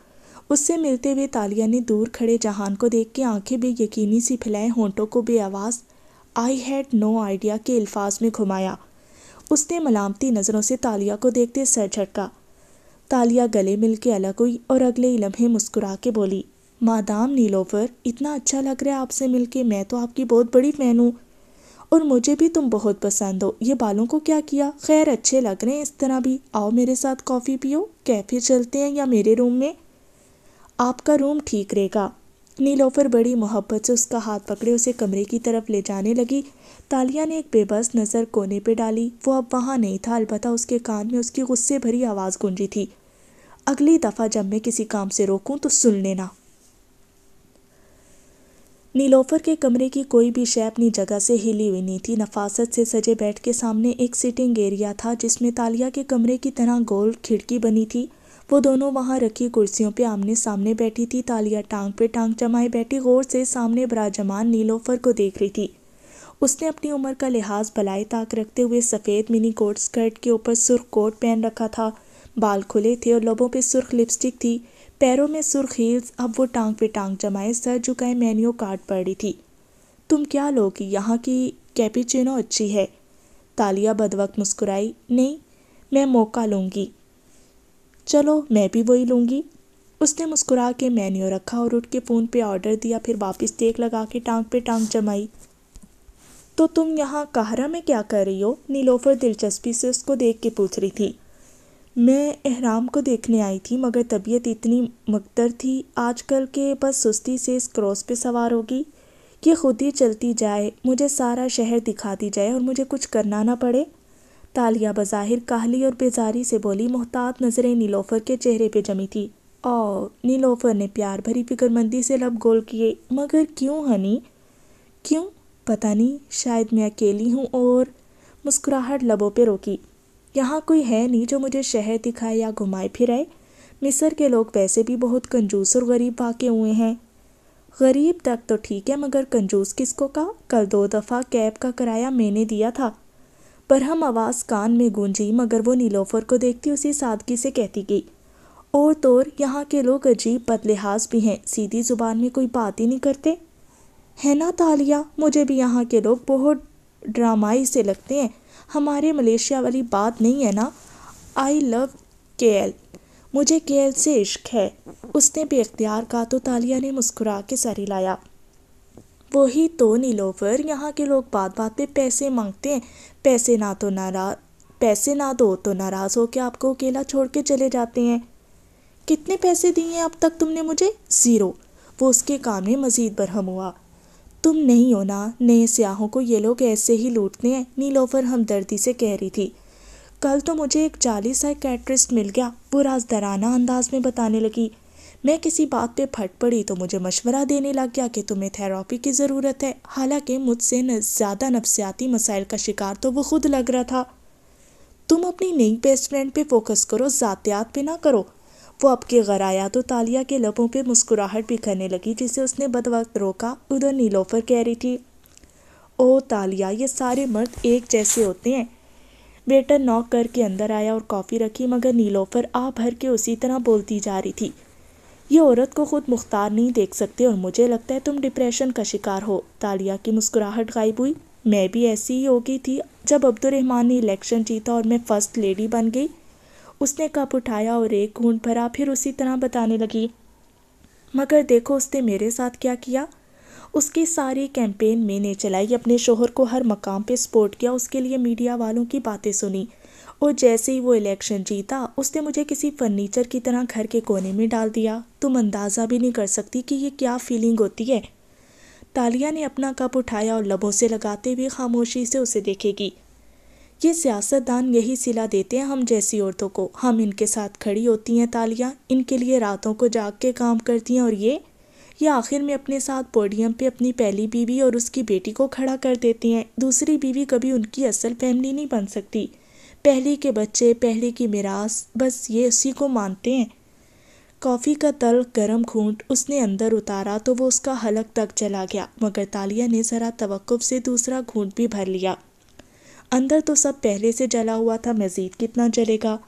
उससे मिलते हुए तालिया ने दूर खड़े जहान को देख के आंखें भी यकीनी सी फैलाए होंठों को आवाज़ आई हैड नो आइडिया के अल्फाज में घुमाया उसने मलामती नज़रों से तालिया को देखते सर झटका तालिया गले मिल के अलग हुई और अगले ही लम्हे मुस्कुरा के बोली मादाम नीलोफर इतना अच्छा लग रहा है आपसे मिलके मैं तो आपकी बहुत बड़ी फ़ैन हूँ और मुझे भी तुम बहुत पसंद हो ये बालों को क्या किया खैर अच्छे लग रहे हैं इस तरह भी आओ मेरे साथ कॉफ़ी पियो कैफ़े चलते हैं या मेरे रूम में आपका रूम ठीक रहेगा नीलोफर बड़ी मोहब्बत से उसका हाथ पकड़े उसे कमरे की तरफ ले जाने लगी तालिया ने एक बेबस नज़र कोने पे डाली वो अब वहाँ नहीं था अलबत्त उसके कान में उसकी गुस्से भरी आवाज़ गूंजी थी अगली दफ़ा जब मैं किसी काम से रोकूं तो सुन लेना नीलोफर के कमरे की कोई भी शय अपनी जगह से हिली हुई नहीं थी नफासत से सजे बेड के सामने एक सिटिंग एरिया था जिसमें तालिया के कमरे की तरह गोल खिड़की बनी थी वो दोनों वहाँ रखी कुर्सियों पे आमने सामने बैठी थी तालिया टांग पे टांग जमाए बैठी गौर से सामने बराजमान नीलोफर को देख रही थी उसने अपनी उम्र का लिहाज भलाई ताक रखते हुए सफ़ेद मिनी कोट स्कर्ट के ऊपर सुर्ख कोट पहन रखा था बाल खुले थे और लबों पर सुर्ख लिपस्टिक थी पैरों में सुर्ख हील्स अब वो टांग पे टांग जमाए सर झुकाए मेन्यू कार्ड पड़ी थी तुम क्या लोग यहाँ की कैपीचिनो अच्छी है तालिया बदवक मुस्कुराई नहीं मैं मौका लूँगी चलो मैं भी वही लूँगी उसने मुस्कुरा के मैन्यू रखा और उठ के फ़ोन पे ऑर्डर दिया फिर वापस टेक लगा के टांग पे टांग जमाई तो तुम यहाँ कहरा में क्या कर रही हो नीलोफर दिलचस्पी से उसको देख के पूछ रही थी मैं एहराम को देखने आई थी मगर तबीयत इतनी मकदर थी आजकल के बस सुस्ती से इस क्रॉस पे सवार होगी कि खुद ही चलती जाए मुझे सारा शहर दिखा दी जाए और मुझे कुछ करना ना पड़े तालिया बज़ाहिर काहली और बेजारी से बोली मोहतात नज़रें नीलोफर के चेहरे पे जमी थी ओ नीलोफर ने प्यार भरी फिक्रमंदी से लब गोल किए मगर क्यों हनी क्यों पता नहीं शायद मैं अकेली हूँ और मुस्कुराहट लबों पे रोकी यहाँ कोई है नहीं जो मुझे शहर दिखाए या घुमाए फिराए मिस्र के लोग वैसे भी बहुत कंजूस और गरीब वाक़े हुए हैं गरीब तक तो ठीक है मगर कंजूस किसको का कल दो दफ़ा कैब का किराया मैंने दिया था पर हम आवाज़ कान में गूंजी मगर वो नीलोफर को देखती उसी सादगी से कहती गई और तोर यहाँ के लोग अजीब बदलिहाज भी हैं सीधी ज़ुबान में कोई बात ही नहीं करते है ना तालिया मुझे भी यहाँ के लोग बहुत ड्रामाई से लगते हैं हमारे मलेशिया वाली बात नहीं है ना आई लव के मुझे के से इश्क है उसने भी अख्तियार कहा तो तालिया ने मुस्कुरा के सर हिलाया वही तो नीलोफर यहाँ के लोग बात बात पे पैसे मांगते हैं पैसे ना तो नाराज पैसे ना दो तो नाराज़ होकर आपको अकेला छोड़ के चले जाते हैं कितने पैसे दिए हैं अब तक तुमने मुझे ज़ीरो वो उसके काम में मज़ीद बरहम हुआ तुम नहीं हो ना नए स्याहों को ये लोग ऐसे ही लूटते हैं नीलोफर हमदर्दी से कह रही थी कल तो मुझे एक जाली साइकेट्रिस्ट मिल गया वो दराना अंदाज में बताने लगी मैं किसी बात पे फट पड़ी तो मुझे मशवरा देने लग गया कि तुम्हें थेरापी की ज़रूरत है हालांकि मुझसे ज़्यादा नफसियाती मसाइल का शिकार तो वो खुद लग रहा था तुम अपनी नई बेस्ट फ्रेंड पे फोकस करो ज़ातियात पे ना करो वो आपके घर आया तो तालिया के लबों पे मुस्कुराहट भी करने लगी जिसे उसने बदवक्त रोका उधर नीलोफर कह रही थी ओ तालिया ये सारे मर्द एक जैसे होते हैं वेटर नॉक करके अंदर आया और कॉफ़ी रखी मगर नीलोफर आ भर के उसी तरह बोलती जा रही थी ये औरत को ख़ुद मुख्तार नहीं देख सकते और मुझे लगता है तुम डिप्रेशन का शिकार हो तालिया की मुस्कुराहट गायब हुई मैं भी ऐसी ही हो गई थी जब अब्दुलरहमान ने इलेक्शन जीता और मैं फ़र्स्ट लेडी बन गई उसने कप उठाया और एक घूंट भरा फिर उसी तरह बताने लगी मगर देखो उसने मेरे साथ क्या किया उसकी सारी कैंपेन मैंने चलाई अपने शोहर को हर मकाम पे सपोर्ट किया उसके लिए मीडिया वालों की बातें सुनी और जैसे ही वो इलेक्शन जीता उसने मुझे किसी फर्नीचर की तरह घर के कोने में डाल दिया तुम अंदाज़ा भी नहीं कर सकती कि ये क्या फीलिंग होती है तालिया ने अपना कप उठाया और लबों से लगाते हुए खामोशी से उसे देखेगी ये सियासतदान यही सिला देते हैं हम जैसी औरतों को हम इनके साथ खड़ी होती हैं तालियाँ इनके लिए रातों को जाग के काम करती हैं और ये ये आखिर में अपने साथ पोडियम पे अपनी पहली बीवी और उसकी बेटी को खड़ा कर देती हैं दूसरी बीवी कभी उनकी असल फैमिली नहीं बन सकती पहली के बच्चे पहली की मिरास बस ये उसी को मानते हैं कॉफ़ी का तल गरम घूंट उसने अंदर उतारा तो वो उसका हलक तक चला गया मगर तालिया ने ज़रा तवक्कुफ़ से दूसरा घूंट भी भर लिया अंदर तो सब पहले से जला हुआ था मज़ीद कितना जलेगा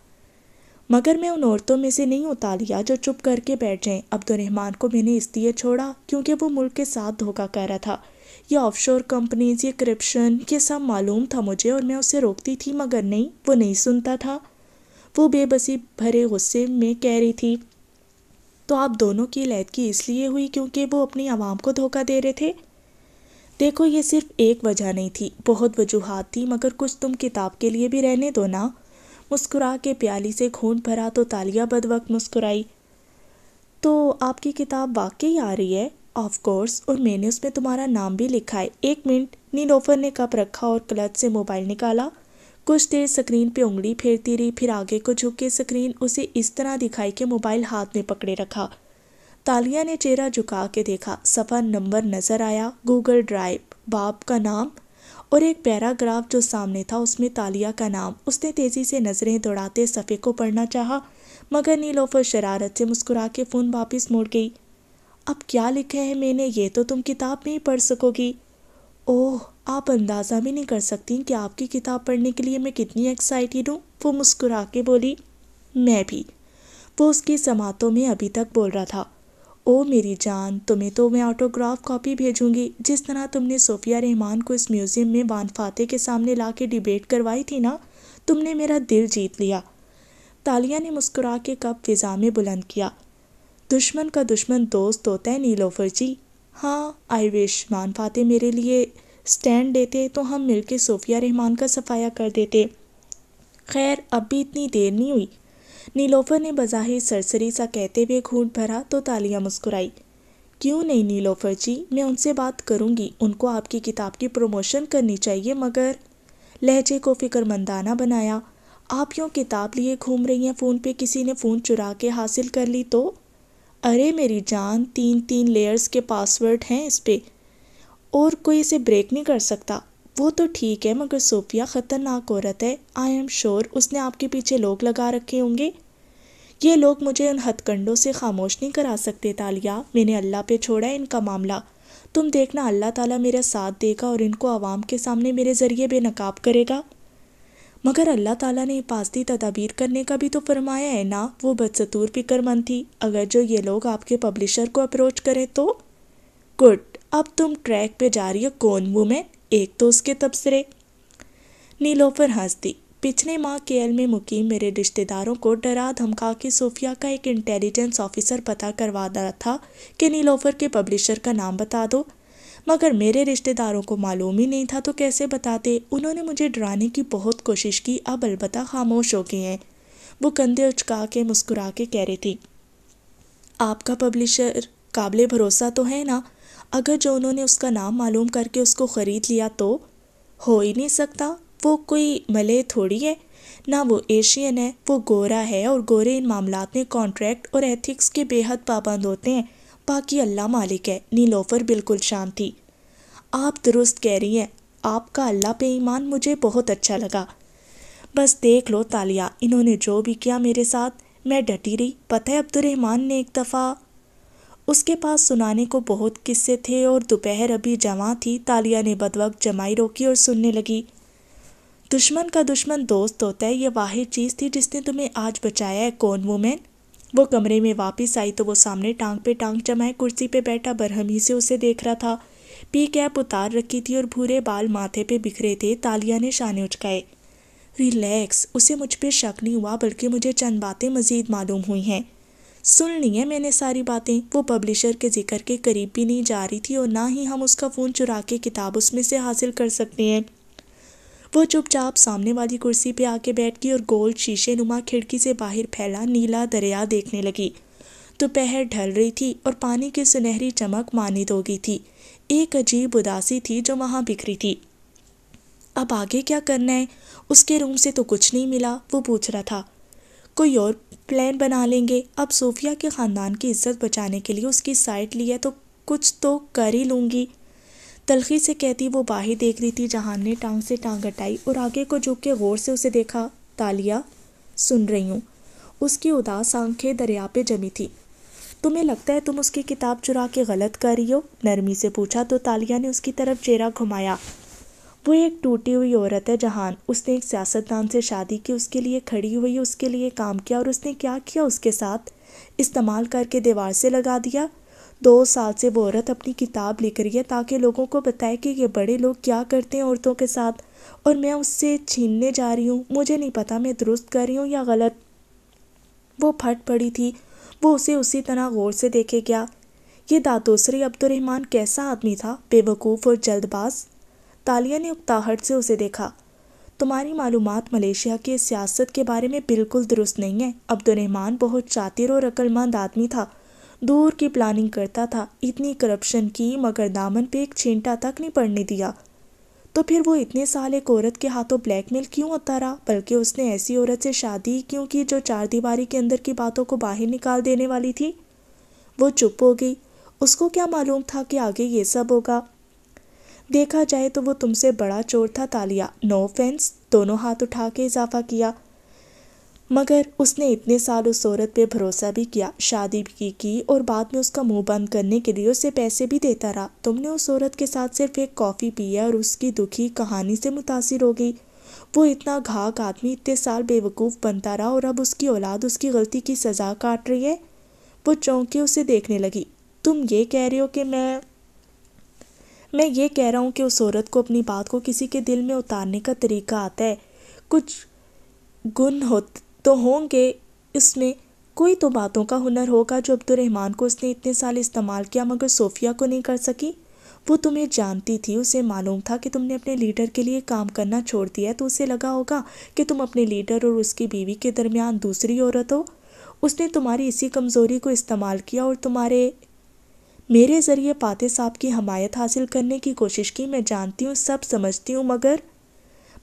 मगर मैं उन औरतों में से नहीं उतार लिया जो चुप करके बैठ जाएं अब्दुलरहमान को मैंने इसलिए छोड़ा क्योंकि वो मुल्क के साथ धोखा कर रहा था ये ऑफशोर कंपनीज ये करप्शन ये सब मालूम था मुझे और मैं उसे रोकती थी मगर नहीं वो नहीं सुनता था वो बेबसी भरे गुस्से में कह रही थी तो आप दोनों की लैदगी इसलिए हुई क्योंकि वो अपनी आवाम को धोखा दे रहे थे देखो ये सिर्फ एक वजह नहीं थी बहुत वजूहत थी मगर कुछ तुम किताब के लिए भी रहने दो ना मुस्कुरा के प्याली से खून भरा तो तालिया बदवक्त मुस्कुराई तो आपकी किताब वाकई आ रही है ऑफ कोर्स और मैंने उसमें तुम्हारा नाम भी लिखा है एक मिनट नीलोफर ने कप रखा और क्लच से मोबाइल निकाला कुछ देर स्क्रीन पे उंगली फेरती रही फिर आगे को झुक के स्क्रीन उसे इस तरह दिखाई कि मोबाइल हाथ में पकड़े रखा तालिया ने चेहरा झुका के देखा सफ़ा नंबर नज़र आया गूगल ड्राइव बाप का नाम और एक पैराग्राफ जो सामने था उसमें तालिया का नाम उसने तेज़ी से नज़रें दौड़ाते सफ़े को पढ़ना चाहा मगर नीलोफर शरारत से मुस्कुरा के फ़ोन वापस मोड़ गई अब क्या लिखे हैं मैंने ये तो तुम किताब में ही पढ़ सकोगी ओह आप अंदाज़ा भी नहीं कर सकती कि आपकी किताब पढ़ने के लिए मैं कितनी एक्साइटेड हूँ वो मुस्कुरा के बोली मैं भी वो उसकी समातों में अभी तक बोल रहा था ओ मेरी जान तुम्हें तो मैं ऑटोग्राफ कॉपी भेजूंगी जिस तरह तुमने सोफिया रहमान को इस म्यूज़ियम में वान फाते के सामने ला के डिबेट करवाई थी ना तुमने मेरा दिल जीत लिया तालिया ने मुस्कुरा के कप फिज़ा में बुलंद किया दुश्मन का दुश्मन दोस्त होता है नीलोफर जी हाँ आई विश मान फाते मेरे लिए स्टैंड देते तो हम मिलके सोफिया रहमान का सफाया कर देते खैर अब भी इतनी देर नहीं हुई नीलोफर ने बज़ाहिर सरसरी सा कहते हुए घूट भरा तो तालियाँ मुस्कुराई क्यों नहीं नीलोफर जी मैं उनसे बात करूंगी उनको आपकी किताब की प्रमोशन करनी चाहिए मगर लहजे को फिक्रमंदाना बनाया आप यूँ किताब लिए घूम रही हैं फ़ोन पे किसी ने फ़ोन चुरा के हासिल कर ली तो अरे मेरी जान तीन तीन लेयर्स के पासवर्ड हैं इस पर और कोई इसे ब्रेक नहीं कर सकता वो तो ठीक है मगर सोफिया ख़तरनाक औरत है आई एम श्योर उसने आपके पीछे लोग लगा रखे होंगे ये लोग मुझे उन हथकंडों से खामोश नहीं करा सकते तालिया मैंने अल्लाह पे छोड़ा है इनका मामला तुम देखना अल्लाह ताला मेरा साथ देगा और इनको आवाम के सामने मेरे ज़रिए बेनकाब करेगा मगर अल्लाह ताला ने हिफाजती तदाबीर करने का भी तो फरमाया है ना वो बदसतूर फिक्रमंद थी अगर जो ये लोग आपके पब्लिशर को अप्रोच करें तो गुड अब तुम ट्रैक पे जा रही हो कौन वुमेन एक तो उसके तबसरे नीलोफर हंस दी पिछले माह केएल में मुकीम मेरे रिश्तेदारों को डरा धमका के सोफिया का एक इंटेलिजेंस ऑफिसर पता करवा रहा था कि नीलोफर के पब्लिशर का नाम बता दो मगर मेरे रिश्तेदारों को मालूम ही नहीं था तो कैसे बताते उन्होंने मुझे डराने की बहुत कोशिश की अब अलबत् खामोश हो गए हैं वो कंधे उचका के मुस्कुरा के कह रही थी आपका पब्लिशर काबिल भरोसा तो है ना अगर जो उन्होंने उसका नाम मालूम करके उसको ख़रीद लिया तो हो ही नहीं सकता वो कोई मले थोड़ी है ना वो एशियन है वो गोरा है और गोरे इन मामला में कॉन्ट्रैक्ट और एथिक्स के बेहद पाबंद होते हैं बाकी अल्लाह मालिक है नीलोफर बिल्कुल शांत थी आप दुरुस्त कह रही हैं आपका अल्लाह पे ईमान मुझे बहुत अच्छा लगा बस देख लो तालिया इन्होंने जो भी किया मेरे साथ मैं डटी रही पता है अब्दुलरहमान ने एक दफ़ा उसके पास सुनाने को बहुत किस्से थे और दोपहर अभी जमा थी तालिया ने बदवक जमाई रोकी और सुनने लगी दुश्मन का दुश्मन दोस्त होता है ये वाहिर चीज़ थी जिसने तुम्हें आज बचाया है कौन वुमेन वो कमरे में वापस आई तो वो सामने टांग पे टांग जमाए कुर्सी पे बैठा बरहमी से उसे देख रहा था पी कैप उतार रखी थी और भूरे बाल माथे पे बिखरे थे तालिया ने शाने उचकाए रिलैक्स उसे मुझ पर शक नहीं हुआ बल्कि मुझे चंद बातें मज़ीद मालूम हुई हैं सुन ली है मैंने सारी बातें वो पब्लिशर के जिक्र के करीब भी नहीं जा रही थी और ना ही हम उसका फ़ोन चुरा के किताब उसमें से हासिल कर सकते हैं वो चुपचाप सामने वाली कुर्सी पे आके बैठ गई और गोल शीशे नुमा खिड़की से बाहर फैला नीला दरिया देखने लगी दोपहर ढल रही थी और पानी की सुनहरी चमक मानित हो गई थी एक अजीब उदासी थी जो वहाँ बिखरी थी अब आगे क्या करना है उसके रूम से तो कुछ नहीं मिला वो पूछ रहा था कोई और प्लान बना लेंगे अब सोफिया के ख़ानदान की इज्जत बचाने के लिए उसकी साइड लिया तो कुछ तो कर ही लूँगी तलखी से कहती वो बाहर देख रही थी जहान ने टांग से टांग हटाई और आगे को झुक के गौर से उसे देखा तालिया सुन रही हूँ उसकी उदास आंखें दरिया पे जमी थी तुम्हें लगता है तुम उसकी किताब चुरा के गलत कर रही हो नरमी से पूछा तो तालिया ने उसकी तरफ चेहरा घुमाया वो एक टूटी हुई औरत है जहान उसने एक सियासतदान से शादी की उसके लिए खड़ी हुई उसके लिए काम किया और उसने क्या किया उसके साथ इस्तेमाल करके दीवार से लगा दिया दो साल से वो औरत अपनी किताब लिख रही है ताकि लोगों को बताए कि ये बड़े लोग क्या करते हैं औरतों के साथ और मैं उससे छीनने जा रही हूँ मुझे नहीं पता मैं दुरुस्त कर रही हूँ या गलत वो फट पड़ी थी वो उसे उसी तरह गौर से देखे गया ये दादोसरी अब्दुलरहमान कैसा आदमी था बेवकूफ़ और जल्दबाज तालिया ने उकताहट से उसे देखा तुम्हारी मालूम मलेशिया की सियासत के बारे में बिल्कुल दुरुस्त नहीं है अब्दुलरहमान बहुत चातिर और अक्लमंद आदमी था दूर की प्लानिंग करता था इतनी करप्शन की मगर दामन पे एक छींटा तक नहीं पड़ने दिया तो फिर वो इतने साल एक औरत के हाथों ब्लैकमेल क्यों होता रहा बल्कि उसने ऐसी औरत से शादी क्यों की जो चार दीवारी के अंदर की बातों को बाहर निकाल देने वाली थी वो चुप हो गई उसको क्या मालूम था कि आगे ये सब होगा देखा जाए तो वो तुमसे बड़ा चोर था तालिया नो ऑफेंस दोनों हाथ उठा के इजाफा किया मगर उसने इतने साल उस औरत पे भरोसा भी किया शादी भी की और बाद में उसका मुंह बंद करने के लिए उसे पैसे भी देता रहा तुमने उस औरत के साथ सिर्फ एक कॉफ़ी पी है और उसकी दुखी कहानी से मुतासर हो गई वो इतना घाक आदमी इतने साल बेवकूफ़ बनता रहा और अब उसकी औलाद उसकी गलती की सज़ा काट रही है वो चौंक के उसे देखने लगी तुम ये कह रहे हो कि मैं मैं ये कह रहा हूँ कि उस औरत को अपनी बात को किसी के दिल में उतारने का तरीका आता है कुछ गुण हो तो होंगे इसमें कोई तो बातों का हुनर होगा जो अब्दुलरहमान को उसने इतने साल इस्तेमाल किया मगर सोफिया को नहीं कर सकी वो तुम्हें जानती थी उसे मालूम था कि तुमने अपने लीडर के लिए काम करना छोड़ दिया है तो उसे लगा होगा कि तुम अपने लीडर और उसकी बीवी के दरमियान दूसरी औरत हो उसने तुम्हारी इसी कमज़ोरी को इस्तेमाल किया और तुम्हारे मेरे ज़रिए पाते साहब की हमायत हासिल करने की कोशिश की मैं जानती हूँ सब समझती हूँ मगर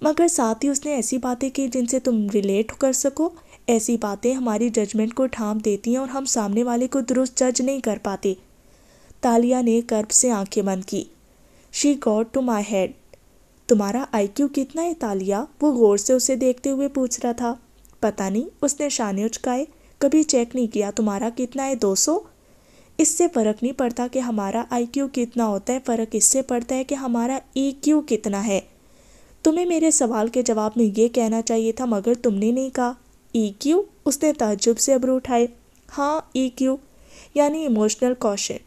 मगर साथ ही उसने ऐसी बातें की जिनसे तुम रिलेट कर सको ऐसी बातें हमारी जजमेंट को ठाम देती हैं और हम सामने वाले को दुरुस्त जज नहीं कर पाते तालिया ने कर्ब से आंखें बंद की she got to my head तुम्हारा आईक्यू कितना है तालिया वो गौर से उसे देखते हुए पूछ रहा था पता नहीं उसने शाने उचकाए कभी चेक नहीं किया तुम्हारा कितना है दो सौ इससे फ़र्क नहीं पड़ता कि हमारा क्यू कितना होता है फ़र्क इससे पड़ता है कि हमारा क्यू e कितना है तुम्हें मेरे सवाल के जवाब में ये कहना चाहिए था मगर तुमने नहीं कहा ई e क्यू उसने ताजुब से अब्रू उठाए हाँ ई e क्यू यानी इमोशनल कौशन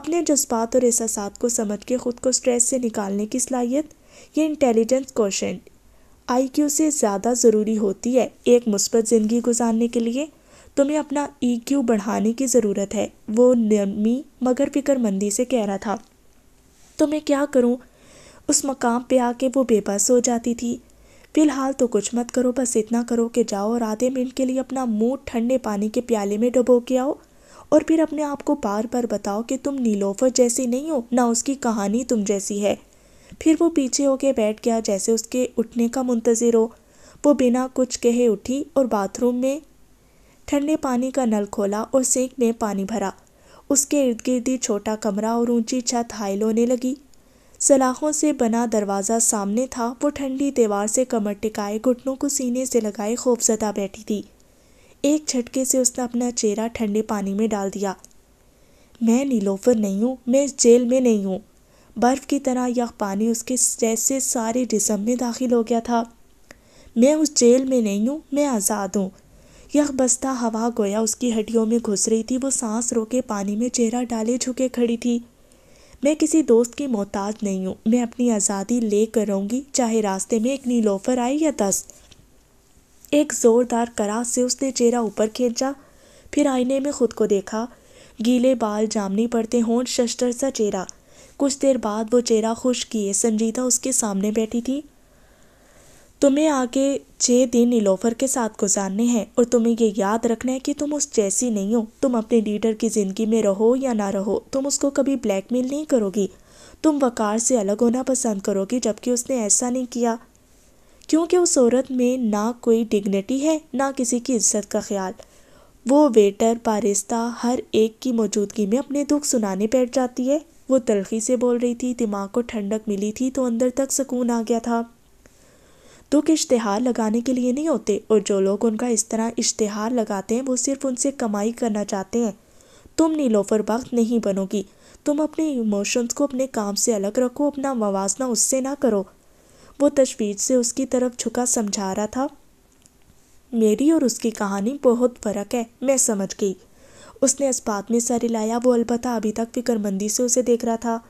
अपने जज्बात और एहसास को समझ के ख़ुद को स्ट्रेस से निकालने की सलाहियत ये इंटेलिजेंस कौशन आई क्यू से ज़्यादा ज़रूरी होती है एक मुस्बत ज़िंदगी गुजारने के लिए तुम्हें अपना ईक्यू e बढ़ाने की ज़रूरत है वो नमी मगर फिक्रमंदी से कह रहा था तो मैं क्या करूँ उस मकाम पे आके वो बेबस हो जाती थी फिलहाल तो कुछ मत करो बस इतना करो कि जाओ और आधे मिनट के लिए अपना मुंह ठंडे पानी के प्याले में डुबो के आओ और फिर अपने आप को बार बार बताओ कि तुम नीलोफर जैसी नहीं हो ना उसकी कहानी तुम जैसी है फिर वो पीछे होके बैठ गया जैसे उसके उठने का मुंतज़र हो वो बिना कुछ कहे उठी और बाथरूम में ठंडे पानी का नल खोला और सेक में पानी भरा उसके इर्द गिर्द ही छोटा कमरा और ऊंची छत हाइल होने लगी सलाखों से बना दरवाज़ा सामने था वो ठंडी दीवार से कमर टिकाए घुटनों को सीने से लगाए खौफजदा बैठी थी एक झटके से उसने अपना चेहरा ठंडे पानी में डाल दिया मैं नीलोफर नहीं हूँ मैं इस जेल में नहीं हूँ बर्फ़ की तरह यह पानी उसके जैसे सारे जिसम में दाखिल हो गया था मैं उस जेल में नहीं हूँ मैं आज़ाद हूँ यह बस्ता हवा गोया उसकी हड्डियों में घुस रही थी वो सांस रोके पानी में चेहरा डाले झुके खड़ी थी मैं किसी दोस्त की मोहताज नहीं हूँ मैं अपनी आज़ादी ले कर रहूँगी चाहे रास्ते में एक नीलोफर आए या दस एक ज़ोरदार करा से उसने चेहरा ऊपर खींचा फिर आईने में खुद को देखा गीले बाल जामनी पड़ते हों शस्टर सा चेहरा कुछ देर बाद वो चेहरा खुश किए संजीदा उसके सामने बैठी थी तुम्हें आगे छः दिन इलोफर के साथ गुजारने हैं और तुम्हें ये याद रखना है कि तुम उस जैसी नहीं हो तुम अपने लीडर की ज़िंदगी में रहो या ना रहो तुम उसको कभी ब्लैकमेल नहीं करोगी तुम वकार से अलग होना पसंद करोगी जबकि उसने ऐसा नहीं किया क्योंकि उस औरत में ना कोई डिग्निटी है ना किसी की इज्जत का ख्याल वो वेटर पारिस्ता हर एक की मौजूदगी में अपने दुख सुनाने बैठ जाती है वो तलखी से बोल रही थी दिमाग को ठंडक मिली थी तो अंदर तक सुकून आ गया था दुख इश्तहार लगाने के लिए नहीं होते और जो लोग उनका इस तरह इश्तहार लगाते हैं वो सिर्फ उनसे कमाई करना चाहते हैं तुम नीलोफर वक्त नहीं बनोगी तुम अपने इमोशंस को अपने काम से अलग रखो अपना मवाजना उससे ना करो वो तशवीज से उसकी तरफ झुका समझा रहा था मेरी और उसकी कहानी बहुत फ़र्क है मैं समझ गई उसने इस बात में सर हिलाया वो अलबत्त अभी तक फिक्रमंदी से उसे देख रहा था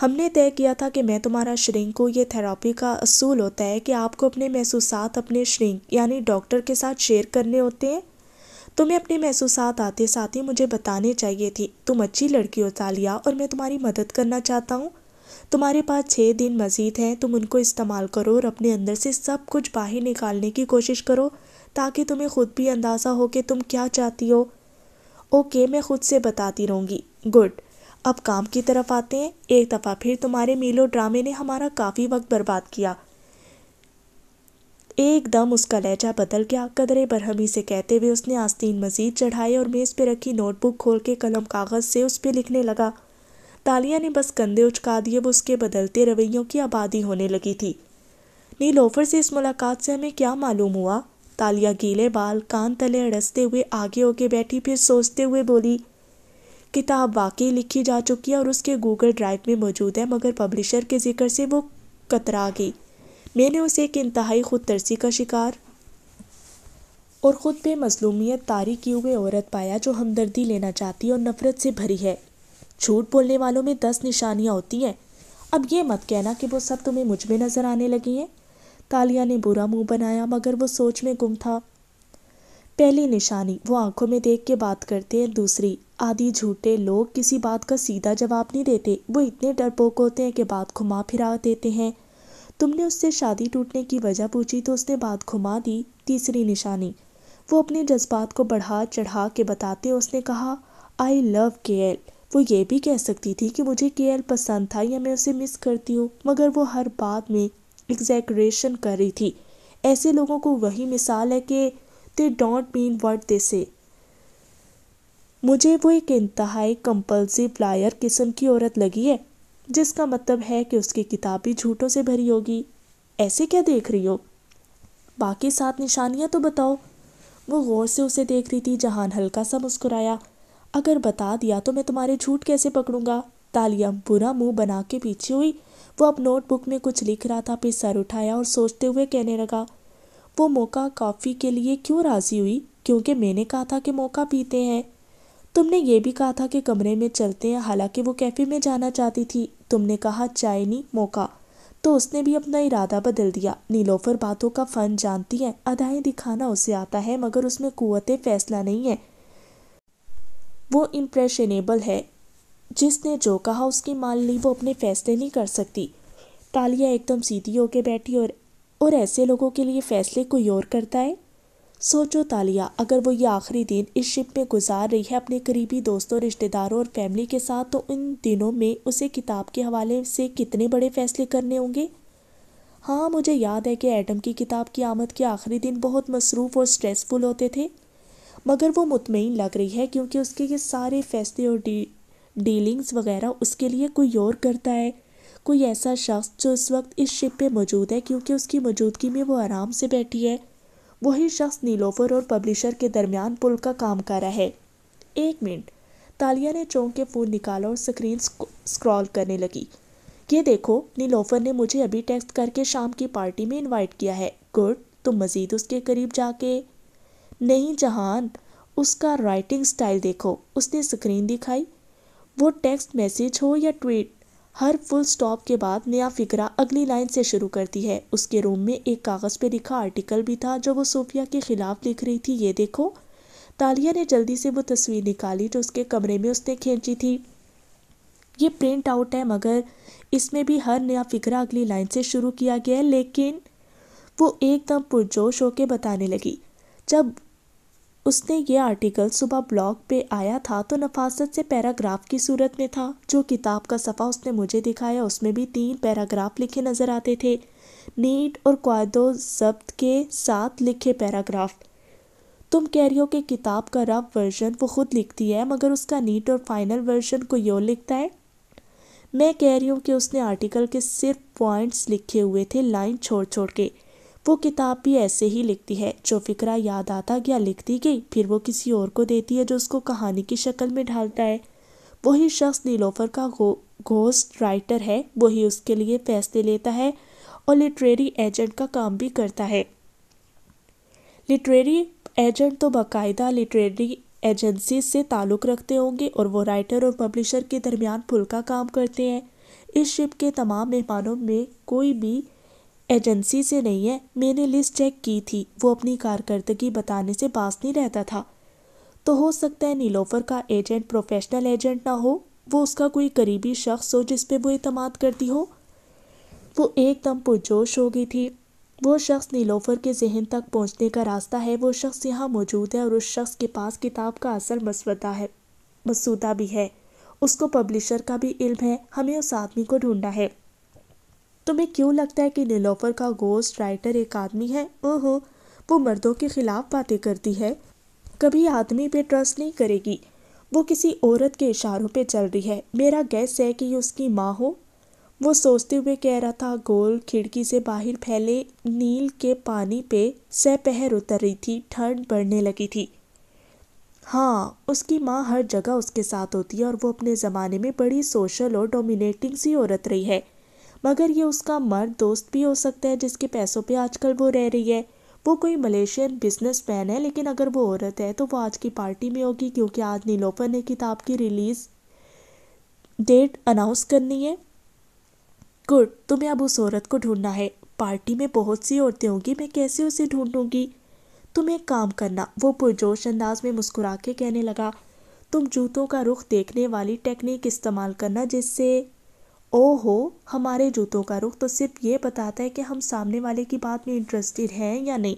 हमने तय किया था कि मैं तुम्हारा श्रिंक को ये थेरापी का असूल होता है कि आपको अपने महसूसात अपने श्रिंक यानी डॉक्टर के साथ शेयर करने होते हैं तुम्हें अपने महसूसात आते साथ ही मुझे बताने चाहिए थी तुम अच्छी लड़की हो तालिया और मैं तुम्हारी मदद करना चाहता हूँ तुम्हारे पास छः दिन मज़ीद हैं तुम उनको इस्तेमाल करो और अपने अंदर से सब कुछ बाहर निकालने की कोशिश करो ताकि तुम्हें खुद भी अंदाज़ा हो कि तुम क्या चाहती हो ओके मैं खुद से बताती रहूँगी गुड अब काम की तरफ आते हैं एक दफ़ा फिर तुम्हारे मेलो ड्रामे ने हमारा काफ़ी वक्त बर्बाद किया एकदम उसका लहजा बदल गया कदरे बरहमी से कहते हुए उसने आस्तीन मजीद चढ़ाए और मेज़ पर रखी नोटबुक खोल के कलम कागज़ से उस पर लिखने लगा तालिया ने बस कंधे उचका दिए वो उसके बदलते रवैयों की आबादी होने लगी थी नील ओफर से इस मुलाकात से हमें क्या मालूम हुआ तालिया गीले बाल कान तले अड़सते हुए आगे होके बैठी फिर सोचते हुए बोली किताब वाकई लिखी जा चुकी है और उसके गूगल ड्राइव में मौजूद है मगर पब्लिशर के जिक्र से वो कतरा गई मैंने उसे एक इंतहाई खुद तरसी का शिकार और ख़ुद पे मजलूमियत तारी किए हुए औरत पाया जो हमदर्दी लेना चाहती और नफ़रत से भरी है झूठ बोलने वालों में दस निशानियाँ होती हैं अब ये मत कहना कि वो सब तुम्हें मुझ में नज़र आने लगी हैं तालिया ने बुरा मुंह बनाया मगर वो सोच में गुम था पहली निशानी वो आंखों में देख के बात करते हैं दूसरी आदि झूठे लोग किसी बात का सीधा जवाब नहीं देते वो इतने डरपोक होते हैं कि बात घुमा फिरा देते हैं तुमने उससे शादी टूटने की वजह पूछी तो उसने बात घुमा दी तीसरी निशानी वो अपने जज्बात को बढ़ा चढ़ा के बताते उसने कहा आई लव के वो ये भी कह सकती थी कि मुझे के पसंद था या मैं उसे मिस करती हूँ मगर वो हर बात में एग्जैक्रेशन कर रही थी ऐसे लोगों को वही मिसाल है कि they don't mean word they say मुझे वो एक इंतहाई कंपल्सिव लायर किस्म की औरत लगी है जिसका मतलब है कि उसकी किताब भी झूठों से भरी होगी ऐसे क्या देख रही हो बाकी सात निशानियाँ तो बताओ वो गौर से उसे देख रही थी जहान हल्का सा मुस्कुराया अगर बता दिया तो मैं तुम्हारे झूठ कैसे पकड़ूंगा तालियां बुरा मुंह बना के पीछे हुई वो अब नोटबुक में कुछ लिख रहा था फिर सर उठाया और सोचते हुए कहने लगा वो मौका कॉफ़ी के लिए क्यों राज़ी हुई क्योंकि मैंने कहा था कि मौका पीते हैं तुमने ये भी कहा था कि कमरे में चलते हैं हालांकि वो कैफ़े में जाना चाहती थी तुमने कहा चाय नहीं मौका तो उसने भी अपना इरादा बदल दिया नीलोफर बातों का फन जानती है अदाएँ दिखाना उसे आता है मगर उसमें कुत फैसला नहीं है वो इम्प्रेशनेबल है जिसने जो कहा उसकी मान ली वो अपने फैसले नहीं कर सकती तालिया एकदम सीधी होके बैठी और और ऐसे लोगों के लिए फैसले कोई और करता है सोचो तालिया अगर वो ये आखिरी दिन इस शिप में गुजार रही है अपने करीबी दोस्तों रिश्तेदारों और फैमिली के साथ तो इन दिनों में उसे किताब के हवाले से कितने बड़े फैसले करने होंगे हाँ मुझे याद है कि एडम की किताब की आमद के आखिरी दिन बहुत मसरूफ़ और स्ट्रेसफुल होते थे मगर वो मुतमिन लग रही है क्योंकि उसके ये सारे फैसले और डी डीलिंग्स वगैरह उसके लिए कोई और करता है कोई ऐसा शख्स जो इस वक्त इस शिप पे मौजूद है क्योंकि उसकी मौजूदगी में वो आराम से बैठी है वही शख्स नीलोफर और पब्लिशर के दरमियान पुल का काम कर रहा है एक मिनट तालिया ने चौंक के फ़ोन निकाला और स्क्रीन स्क्रॉल करने लगी ये देखो नीलोफर ने मुझे अभी टेक्स्ट करके शाम की पार्टी में इनवाइट किया है गुड तुम तो मज़ीद उसके करीब जाके नहीं जहान उसका राइटिंग स्टाइल देखो उसने स्क्रीन दिखाई वो टेक्स्ट मैसेज हो या ट्वीट हर फुल स्टॉप के बाद नया फिकरा अगली लाइन से शुरू करती है उसके रूम में एक कागज़ पे लिखा आर्टिकल भी था जो वो सोफिया के ख़िलाफ़ लिख रही थी ये देखो तालिया ने जल्दी से वो तस्वीर निकाली जो उसके कमरे में उसने खींची थी ये प्रिंट आउट है मगर इसमें भी हर नया फिकरा अगली लाइन से शुरू किया गया है लेकिन वो एकदम पुरजोश होकर बताने लगी जब उसने ये आर्टिकल सुबह ब्लॉग पे आया था तो नफासत से पैराग्राफ की सूरत में था जो किताब का सफ़ा उसने मुझे दिखाया उसमें भी तीन पैराग्राफ लिखे नज़र आते थे नीट और कायदो जब्त के साथ लिखे पैराग्राफ तुम कह रही हो कि किताब का रफ वर्जन वो खुद लिखती है मगर उसका नीट और फाइनल वर्जन को यो लिखता है मैं कह रही हूँ कि उसने आर्टिकल के सिर्फ पॉइंट्स लिखे हुए थे लाइन छोड़ छोड़ के वो किताब भी ऐसे ही लिखती है जो फिक्रा याद आता गया लिखती गई फिर वो किसी और को देती है जो उसको कहानी की शक्ल में ढालता है वही शख्स नीलोफर का गो, घोस्ट राइटर है वही उसके लिए फैसले लेता है और लिटरेरी एजेंट का काम भी करता है लिटरेरी एजेंट तो बाकायदा लिटरेरी एजेंसी से ताल्लुक़ रखते होंगे और वो राइटर और पब्लिशर के दरमियान पुल का काम करते हैं इस शिप के तमाम मेहमानों में कोई भी एजेंसी से नहीं है मैंने लिस्ट चेक की थी वो अपनी कारकर्दगी बताने से बास नहीं रहता था तो हो सकता है नीलोफर का एजेंट प्रोफेशनल एजेंट ना हो वो उसका कोई करीबी शख्स हो जिस पे वो अतमाद करती हो वो एकदम पुरजोश हो गई थी वो शख्स नीलोफर के जहन तक पहुंचने का रास्ता है वो शख्स यहाँ मौजूद है और उस शख्स के पास किताब का असल मसवदा है मसूदा भी है उसको पब्लिशर का भी इल्म है हमें उस आदमी को ढूंढना है तुम्हें तो क्यों लगता है कि नीलोफर का गोस्ट राइटर एक आदमी है ओहो वो मर्दों के खिलाफ बातें करती है कभी आदमी पे ट्रस्ट नहीं करेगी वो किसी औरत के इशारों पे चल रही है मेरा गैस है कि उसकी माँ हो वो सोचते हुए कह रहा था गोल खिड़की से बाहर फैले नील के पानी पे सहपहर उतर रही थी ठंड बढ़ने लगी थी हाँ उसकी माँ हर जगह उसके साथ होती है और वो अपने ज़माने में बड़ी सोशल और डोमिनेटिंग सी औरत रही है मगर ये उसका मर्द दोस्त भी हो सकता है जिसके पैसों पे आजकल वो रह रही है वो कोई मलेशियन बिजनेसमैन है लेकिन अगर वो औरत है तो वो आज की पार्टी में होगी क्योंकि आज नीलोफर ने किताब की रिलीज़ डेट अनाउंस करनी है गुड तुम्हें अब उस औरत को ढूंढना है पार्टी में बहुत सी औरतें होंगी मैं कैसे उसे ढूंढूंगी तुम एक काम करना वो पुरजोश अंदाज में मुस्कुरा के कहने लगा तुम जूतों का रुख देखने वाली टेक्निक इस्तेमाल करना जिससे हो हमारे जूतों का रुख तो सिर्फ ये बताता है कि हम सामने वाले की बात में इंटरेस्टेड हैं या नहीं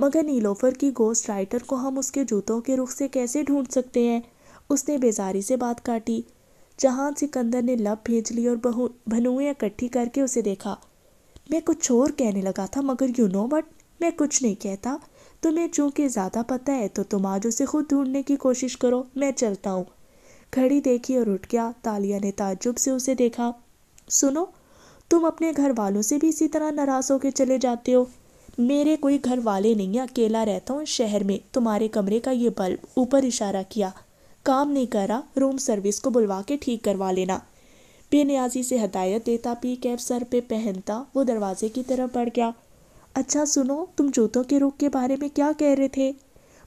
मगर नीलोफर की गोस्ट राइटर को हम उसके जूतों के रुख से कैसे ढूंढ सकते हैं उसने बेजारी से बात काटी जहां सिकंदर ने लब भेज ली और बहु भनुएँ इकट्ठी करके उसे देखा मैं कुछ और कहने लगा था मगर यू नो बट मैं कुछ नहीं कहता तुम्हें चूँकि ज़्यादा पता है तो तुम आज उसे खुद ढूंढने की कोशिश करो मैं चलता हूँ घड़ी देखी और उठ गया तालिया ने ताजुब से उसे देखा सुनो तुम अपने घर वालों से भी इसी तरह नाराज़ होकर चले जाते हो मेरे कोई घर वाले नहीं है अकेला रहता हूँ शहर में तुम्हारे कमरे का ये बल्ब ऊपर इशारा किया काम नहीं करा रूम सर्विस को बुलवा के ठीक करवा लेना बेनियाजी से हदायत देता पी कैब सर पे पहनता वो दरवाजे की तरफ बढ़ गया अच्छा सुनो तुम जूतों के रुख के बारे में क्या कह रहे थे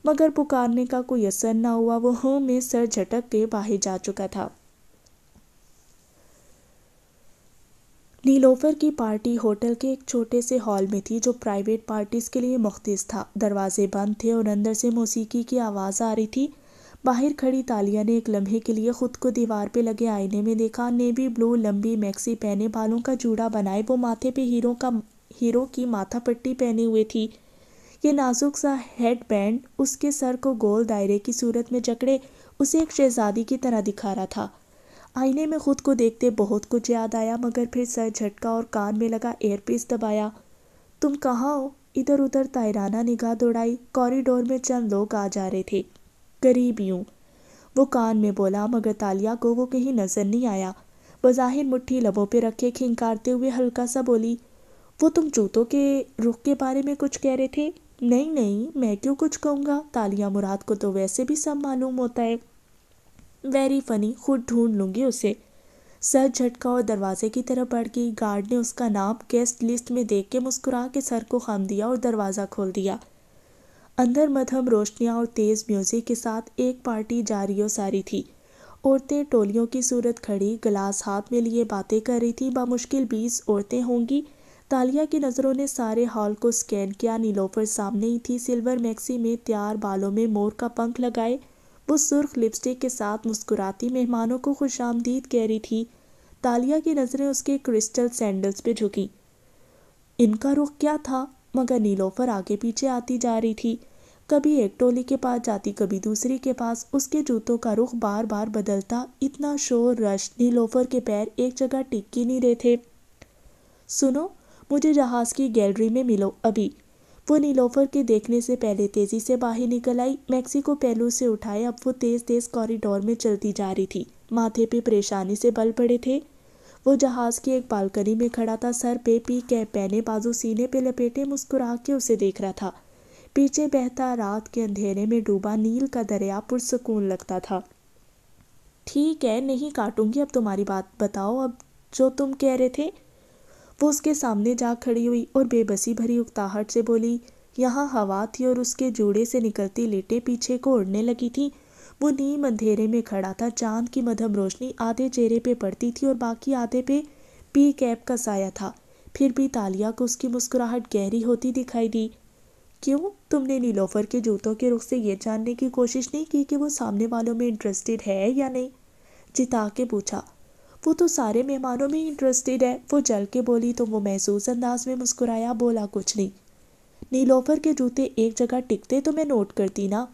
मगर पुकारने का कोई असर न हुआ वो हों हाँ में सर झटक के बाहर जा चुका था नीलोफर की पार्टी होटल के एक छोटे से हॉल में थी जो प्राइवेट पार्टीज के लिए मुख्तिस था दरवाजे बंद थे और अंदर से मौसीकी की आवाज़ आ रही थी बाहर खड़ी तालिया ने एक लम्हे के लिए खुद को दीवार पे लगे आईने में देखा नेवी ब्लू लंबी मैक्सी पहने बालों का जूड़ा बनाए वो माथे पे हीरो का हीरो की माथा पट्टी पहने हुए थी ये नाजुक सा हेड बैंड उसके सर को गोल दायरे की सूरत में जकड़े उसे एक शहजादी की तरह दिखा रहा था आईने में खुद को देखते बहुत कुछ याद आया मगर फिर सर झटका और कान में लगा एयरपीस दबाया तुम कहाँ हो इधर उधर तायराना निगाह दौड़ाई कॉरिडोर में चंद लोग आ जा रहे थे करीब यूं वो कान में बोला मगर तालिया को वो कहीं नजर नहीं आया बज़ाहिर मुट्ठी लबों पे रखे खिंकारते हुए हल्का सा बोली वो तुम जूतों के रुख के बारे में कुछ कह रहे थे नहीं नहीं मैं क्यों कुछ कहूँगा तालिया मुराद को तो वैसे भी सब मालूम होता है वेरी फनी खुद ढूंढ लूँगी उसे सर झटका और दरवाजे की तरफ बढ़ गई गार्ड ने उसका नाम गेस्ट लिस्ट में देख के मुस्कुरा के सर को खम दिया और दरवाज़ा खोल दिया अंदर मधम रोशनियाँ और तेज़ म्यूज़िक के साथ एक पार्टी जारी और सारी थी औरतें टोलियों की सूरत खड़ी गिलास हाथ में लिए बातें कर रही थी बामुश्किल बीस औरतें होंगी तालिया की नज़रों ने सारे हॉल को स्कैन किया नीलोफर सामने ही थी सिल्वर मैक्सी में तैयार बालों में मोर का पंख लगाए वो सुर्ख लिपस्टिक के साथ मुस्कुराती मेहमानों को खुश आमदीद कह रही थी तालिया की नज़रें उसके क्रिस्टल सैंडल्स पे झुकी इनका रुख क्या था मगर नीलोफर आगे पीछे आती जा रही थी कभी एक टोली के पास जाती कभी दूसरी के पास उसके जूतों का रुख बार बार बदलता इतना शोर रश नीलोफर के पैर एक जगह टिक ही नहीं रहे थे सुनो मुझे जहाज़ की गैलरी में मिलो अभी वो नीलोफर के देखने से पहले तेज़ी से बाहर निकल आई मैक्सी को पहलू से उठाए अब वो तेज़ तेज़ कॉरिडोर में चलती जा रही थी माथे पे परेशानी से बल पड़े थे वो जहाज़ की एक बालकनी में खड़ा था सर पे पी कैप पहने बाजू सीने पे लपेटे मुस्कुरा के उसे देख रहा था पीछे बहता रात के अंधेरे में डूबा नील का दरिया पुरसकून लगता था ठीक है नहीं काटूंगी अब तुम्हारी बात बताओ अब जो तुम कह रहे थे वो उसके सामने जा खड़ी हुई और बेबसी भरी उकताहट से बोली यहाँ हवा थी और उसके जूड़े से निकलती लेटे पीछे को उड़ने लगी थी वो नीम अंधेरे में खड़ा था चांद की मधम रोशनी आधे चेहरे पे पड़ती थी और बाकी आधे पे पी कैप का साया था फिर भी तालिया को उसकी मुस्कुराहट गहरी होती दिखाई दी क्यों तुमने नीलोफर के जूतों के रुख से ये जानने की कोशिश नहीं की कि वो सामने वालों में इंटरेस्टेड है या नहीं जिता के पूछा वो तो सारे मेहमानों में इंटरेस्टेड है वो जल के बोली तो वो महसूस अंदाज में मुस्कुराया बोला कुछ नहीं नीलोफर के जूते एक जगह टिकते तो मैं नोट करती ना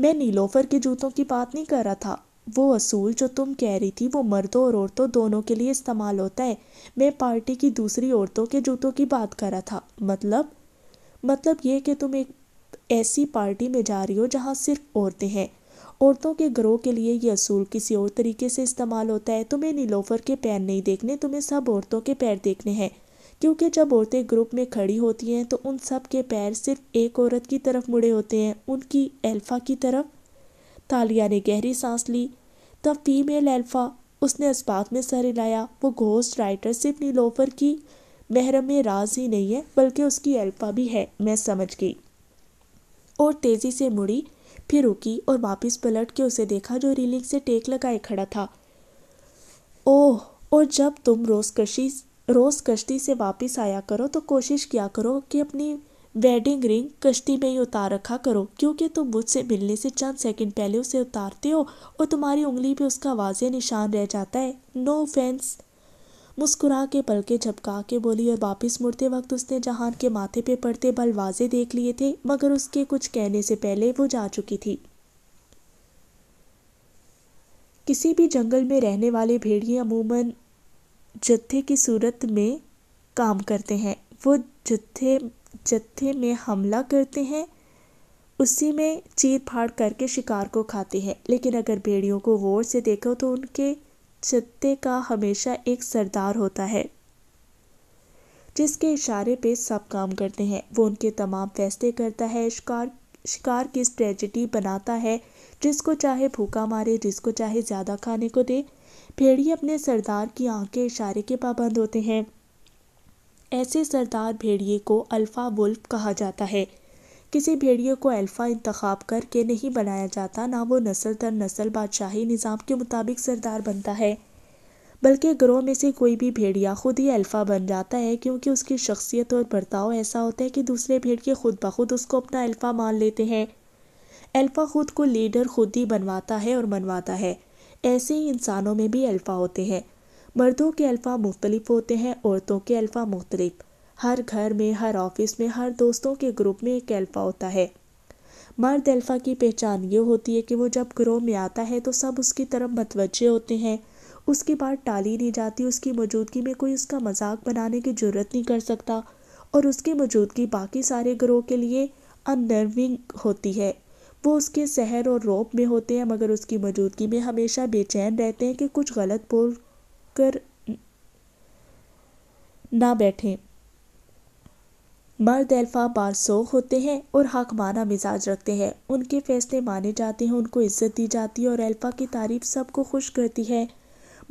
मैं नीलोफर के जूतों की बात नहीं कर रहा था वो असूल जो तुम कह रही थी वो मर्दों और औरतों दोनों के लिए इस्तेमाल होता है मैं पार्टी की दूसरी औरतों के जूतों की बात कर रहा था मतलब मतलब ये कि तुम एक ऐसी पार्टी में जा रही हो जहाँ सिर्फ औरतें हैं औरतों के ग्रोह के लिए यह असूल किसी और तरीके से इस्तेमाल होता है तुम्हें नीलोफर के पैर नहीं देखने तुम्हें सब औरतों के पैर देखने हैं क्योंकि जब औरतें ग्रुप में खड़ी होती हैं तो उन सब के पैर सिर्फ एक औरत की तरफ मुड़े होते हैं उनकी एल्फ़ा की तरफ तालिया ने गहरी सांस ली तब फीमेल एल्फ़ा उसने इस्बात में सर हिलाया वो घोस्ट राइटर सिर्फ नीलोफर की महरम में राज ही नहीं है बल्कि उसकी एल्फ़ा भी है मैं समझ गई और तेज़ी से मुड़ी फिर रुकी और वापस पलट के उसे देखा जो रीलिंग से टेक लगाए खड़ा था ओह और जब तुम रोज कशी रोज कश्ती से वापस आया करो तो कोशिश किया करो कि अपनी वेडिंग रिंग कश्ती में ही उतार रखा करो क्योंकि तुम मुझसे मिलने से चंद सेकंड पहले उसे उतारते हो और तुम्हारी उंगली पे उसका वाजे निशान रह जाता है नो no ऑफेंस मुस्कुरा के पलके झपका के बोली और वापस मुड़ते वक्त उसने जहान के माथे पे पड़ते बल वाजे देख लिए थे मगर उसके कुछ कहने से पहले वो जा चुकी थी किसी भी जंगल में रहने वाले भेड़िए अमूमन जत्थे की सूरत में काम करते हैं वो जत्थे जत्थे में हमला करते हैं उसी में चीर फाड़ करके शिकार को खाते हैं लेकिन अगर भेड़ियों को गौर से देखो तो उनके चत्ते का हमेशा एक सरदार होता है जिसके इशारे पे सब काम करते हैं वो उनके तमाम फैसले करता है शिकार शिकार की स्ट्रेटजी बनाता है जिसको चाहे भूखा मारे जिसको चाहे ज़्यादा खाने को दे भेड़िए अपने सरदार की आंखें इशारे के पाबंद होते हैं ऐसे सरदार भेड़िए को अल्फ़ा वुल्फ कहा जाता है किसी भेड़िए को अल्फ़ा इंतखब करके नहीं बनाया जाता ना वो नस्ल दर नस्ल बादशाही निज़ाम के मुताबिक सरदार बनता है बल्कि ग्रोह में से कोई भी भेड़िया खुद ही अल्फ़ा बन जाता है क्योंकि उसकी शख्सियत और बर्ताव ऐसा होता है कि दूसरे भेड़िए खुद ब खुद उसको अपना अल्फ़ा मान लेते हैं अल्फ़ा खुद को लीडर खुद ही बनवाता है और मनवाता है ऐसे ही इंसानों में भी अल्फ़ा होते हैं मर्दों के अल्फ़ा मुख्तलिफ होते हैं औरतों के अल्फ़ा मुख्तलिफ़ हर घर में हर ऑफिस में हर दोस्तों के ग्रुप में एक एल्फ़ा होता है मर्द एल्फ़ा की पहचान ये होती है कि वो जब ग्रोह में आता है तो सब उसकी तरफ मतवजे होते हैं उसकी बात टाली नहीं जाती उसकी मौजूदगी में कोई उसका मजाक बनाने की जरूरत नहीं कर सकता और उसकी मौजूदगी बाकी सारे ग्रोह के लिए अनर्विंग होती है वो उसके शहर और रोप में होते हैं मगर उसकी मौजूदगी में हमेशा बेचैन रहते हैं कि कुछ गलत बोल कर ना बैठें मर्द अल्फा बारसोख होते हैं और हकमाना मिजाज रखते हैं उनके फैसले माने जाते हैं उनको इज्जत दी जाती है और अल्फा की तारीफ सबको खुश करती है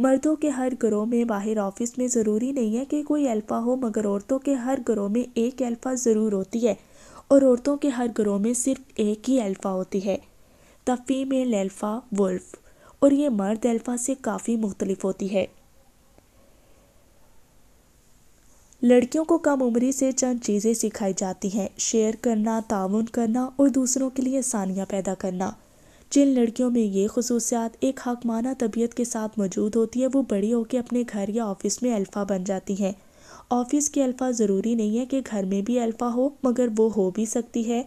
मर्दों के हर ग्रोह में बाहर ऑफिस में ज़रूरी नहीं है कि कोई अल्फा हो मगर औरतों के हर ग्रोह में एक अल्फा ज़रूर होती है और औरतों के हर ग्रोह में सिर्फ एक ही अल्फा होती है तफीम एल एल्फा वुल्फ और ये मर्द अल्फा से काफ़ी मुख्तलिफ होती है लड़कियों को कम उम्र से चंद चीज़ें सिखाई जाती हैं शेयर करना ताउन करना और दूसरों के लिए आसानियाँ पैदा करना जिन लड़कियों में ये खसूसियात एक हकमाना तबीयत के साथ मौजूद होती है वो बड़ी होकर अपने घर या ऑफिस में अल्फ़ा बन जाती हैं ऑफिस की अल्फ़ा ज़रूरी नहीं है कि घर में भी अल्फ़ा हो मगर वो हो भी सकती है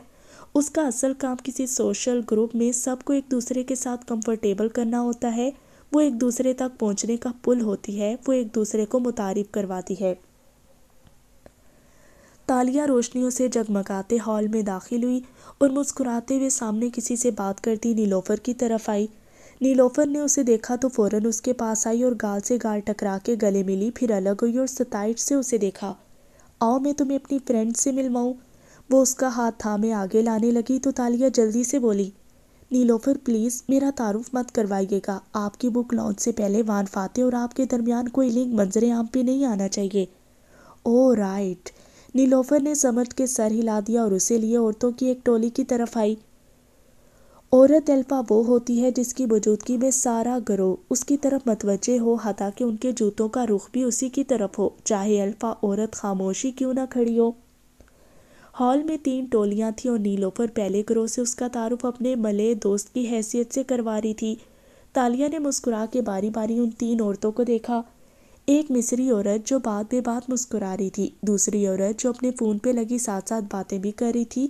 उसका असल काम किसी सोशल ग्रुप में सबको एक दूसरे के साथ कंफर्टेबल करना होता है वो एक दूसरे तक पहुंचने का पुल होती है वो एक दूसरे को मुतारफ़ करवाती है तालियां रोशनियों से जगमगाते हॉल में दाखिल हुई और मुस्कुराते हुए सामने किसी से बात करती नीलोफर की तरफ आई नीलोफर ने उसे देखा तो फौरन उसके पास आई और गाल से गाल टकरा के गले मिली फिर अलग हुई और सताइट से उसे देखा आओ मैं तुम्हें अपनी फ्रेंड से मिलवाऊँ वो उसका हाथ थामे आगे लाने लगी तो तालिया जल्दी से बोली नीलोफर प्लीज़ मेरा तारुफ मत करवाइएगा आपकी बुक लॉन्च से पहले वान फाते और आपके दरमियान कोई लिंक मंजरे आम पे नहीं आना चाहिए ओ oh, राइट नीलोफर ने समर्थ के सर हिला दिया और उसे लिए औरतों की एक टोली की तरफ आई औरत एल्फा वो होती है जिसकी मौजूदगी में सारा ग्रोह उसकी तरफ मतवजे हो हता कि उनके जूतों का रुख भी उसी की तरफ हो चाहे एल्फा औरत खामोशी क्यों ना खड़ी हो हॉल में तीन टोलियां थीं और नीलोफर पहले ग्रोह से उसका तारुफ अपने मले दोस्त की हैसियत से करवा रही थी तालिया ने मुस्कुरा के बारी बारी उन तीन औरतों को देखा एक मिस्री औरत जो बात बात मुस्कुरा रही थी दूसरी औरत जो अपने फ़ोन पे लगी साथ साथ बातें भी कर रही थी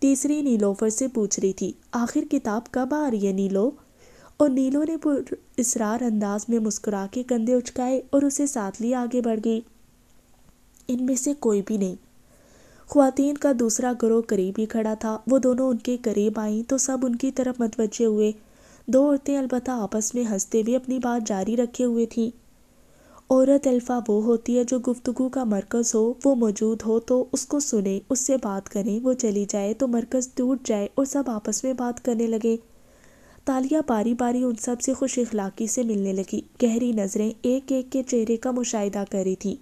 तीसरी नीलोफर से पूछ रही थी आखिर किताब कब आ रही है नीलो और नीलो ने इसरार अंदाज में मुस्कुरा के कंधे उचकाए और उसे साथ लिए आगे बढ़ गई इनमें से कोई भी नहीं खुवान का दूसरा ग्रोह करीब ही खड़ा था वो दोनों उनके करीब आईं तो सब उनकी तरफ मतवजे हुए दो औरतें अलबत्त आपस में हंसते हुए अपनी बात जारी रखे हुए थीं औरत अल्फ़ा वो होती है जो गुफ्तगु का मरकज़ हो वो मौजूद हो तो उसको सुने उससे बात करें वो चली जाए तो मरकज़ टूट जाए और सब आपस में बात करने लगे तालिया बारी बारी उन सब से खुश अखलाक़ी से मिलने लगी गहरी नज़रें एक एक के चेहरे का मुशाहिदा करी थी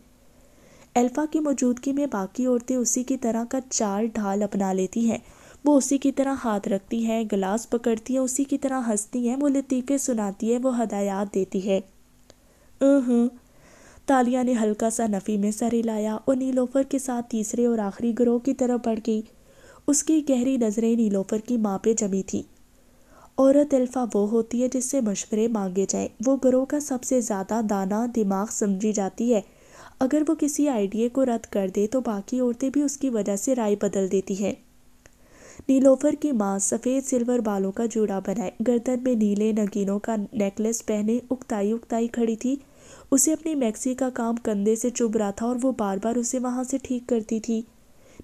अल्फ़ा की मौजूदगी में बाकी औरतें उसी की तरह का चार ढाल अपना लेती हैं वो उसी की तरह हाथ रखती हैं गिलास पकड़ती हैं उसी की तरह हंसती हैं वो लतीफ़े सुनाती है वो हदायत देती है तालिया ने हल्का सा नफ़ी में सर हिलाया और नीलोफर के साथ तीसरे और आखिरी ग्रोह की तरफ बढ़ गई उसकी गहरी नज़रें नीलोफर की माँ पे जमी थी औरत अल्फ़ा वो होती है जिससे मशवरे मांगे जाएं वो ग्रोह का सबसे ज़्यादा दाना दिमाग समझी जाती है अगर वो किसी आइडिए को रद्द कर दे तो बाकी औरतें भी उसकी वजह से राय बदल देती हैं नीलोफर की माँ सफ़ेद सिल्वर बालों का जूड़ा बनाए गर्दन में नीले नगीनों का नेकलेस पहने उगताई उगताई खड़ी थी उसे अपनी मैक्सी का काम कंधे से चुभ रहा था और वो बार बार उसे वहाँ से ठीक करती थी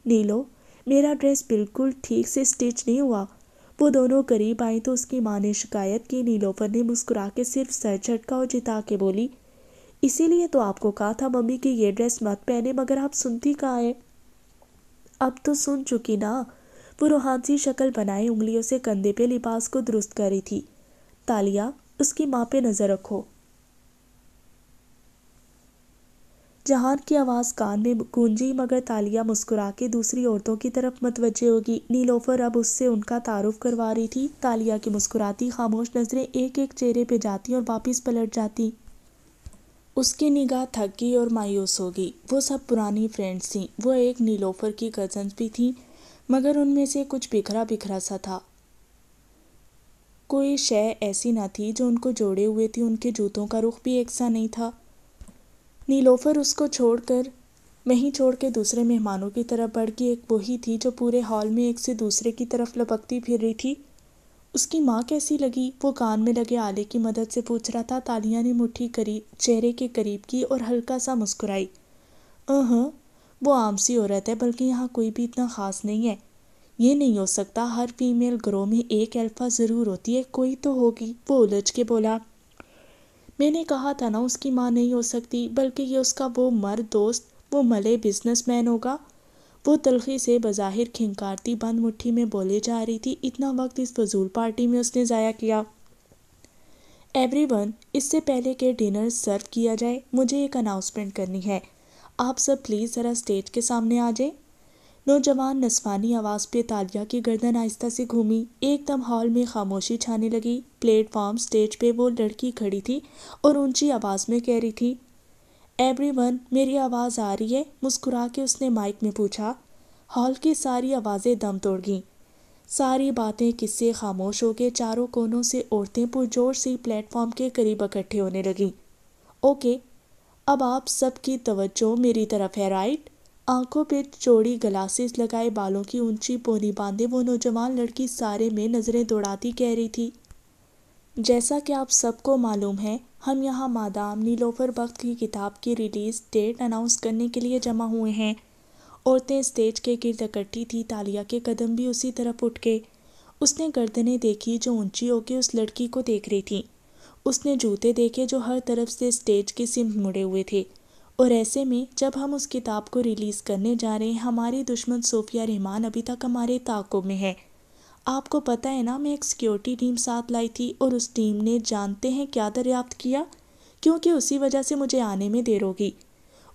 नीलो मेरा ड्रेस बिल्कुल ठीक से स्टिच नहीं हुआ वो दोनों करीब आई तो उसकी माँ ने शिकायत की नीलोफर ने मुस्कुरा के सिर्फ सर झटका और जिता के बोली इसीलिए तो आपको कहा था मम्मी कि ये ड्रेस मत पहने मगर आप सुनती कहाँ है अब तो सुन चुकी ना वो रूहानसी शक्ल बनाए उंगलियों से कंधे पे लिबास को दुरुस्त करी थी तालिया उसकी माँ पे नज़र रखो जहान की आवाज़ कान में गूंजी मगर तालिया मुस्कुरा के दूसरी औरतों की तरफ मतवजे होगी नीलोफर अब उससे उनका तारुफ करवा रही थी तालिया की मुस्कुराती खामोश नजरें एक एक चेहरे पे जाती और वापस पलट जाती उसकी निगाह थक गई और मायूस हो गई वो सब पुरानी फ्रेंड्स थीं वो एक नीलोफर की कजन्स भी थीं मगर उनमें से कुछ बिखरा बिखरा सा था कोई शय ऐसी ना थी जो उनको जोड़े हुए थी उनके जूतों का रुख भी एक सा नहीं था नीलोफर उसको छोड़कर ही छोड़ के दूसरे मेहमानों की तरफ बढ़ गई एक वही थी जो पूरे हॉल में एक से दूसरे की तरफ लपकती फिर रही थी उसकी माँ कैसी लगी वो कान में लगे आले की मदद से पूछ रहा था तालिया ने मुट्ठी करीब चेहरे के करीब की और हल्का सा मुस्कुराई अह वो आम सी औरत है बल्कि यहाँ कोई भी इतना ख़ास नहीं है ये नहीं हो सकता हर फीमेल ग्रो में एक अल्फ़ा ज़रूर होती है कोई तो होगी वो उलझ के बोला मैंने कहा था ना उसकी माँ नहीं हो सकती बल्कि ये उसका वो मर्द दोस्त वो मले बिजनेसमैन होगा वो तलखी से बज़ाहिर खिंकारती बंद मुट्ठी में बोले जा रही थी इतना वक्त इस फजूल पार्टी में उसने ज़ाया किया एवरीवन इससे पहले के डिनर सर्व किया जाए मुझे एक अनाउंसमेंट करनी है आप सब प्लीज़ ज़रा स्टेज के सामने आ जाए नौजवान नसवानी आवाज़ पे तालिया की गर्दन आहिस्ता से घूमी एकदम हॉल में खामोशी छाने लगी प्लेटफॉर्म स्टेज पे वो लड़की खड़ी थी और ऊंची आवाज़ में कह रही थी एवरी वन मेरी आवाज़ आ रही है मुस्कुरा के उसने माइक में पूछा हॉल की सारी आवाज़ें दम तोड़ गईं सारी बातें किस्से खामोश हो गए चारों कोनों से औरतें पुरजोर से प्लेटफॉर्म के करीब इकट्ठे होने लगीं ओके अब आप सबकी तवज्जो मेरी तरफ है राइट आंखों पे चौड़ी ग्लासेस लगाए बालों की ऊंची पोनी बांधे वो नौजवान लड़की सारे में नज़रें दौड़ाती कह रही थी जैसा कि आप सबको मालूम है हम यहाँ मादाम नीलोफर बख्त की किताब की रिलीज़ डेट अनाउंस करने के लिए जमा हुए हैं औरतें स्टेज के गिरद इकट्ठी थी तालिया के कदम भी उसी तरफ उठ गए उसने गर्दनें देखी जो ऊंची होकर उस लड़की को देख रही थी उसने जूते देखे जो हर तरफ से स्टेज के सिम मुड़े हुए थे और ऐसे में जब हम उस किताब को रिलीज़ करने जा रहे हैं हमारी दुश्मन सोफिया रहमान अभी तक हमारे ताकों में है आपको पता है ना मैं एक सिक्योरिटी टीम साथ लाई थी और उस टीम ने जानते हैं क्या दरियाफ्त किया क्योंकि उसी वजह से मुझे आने में देर होगी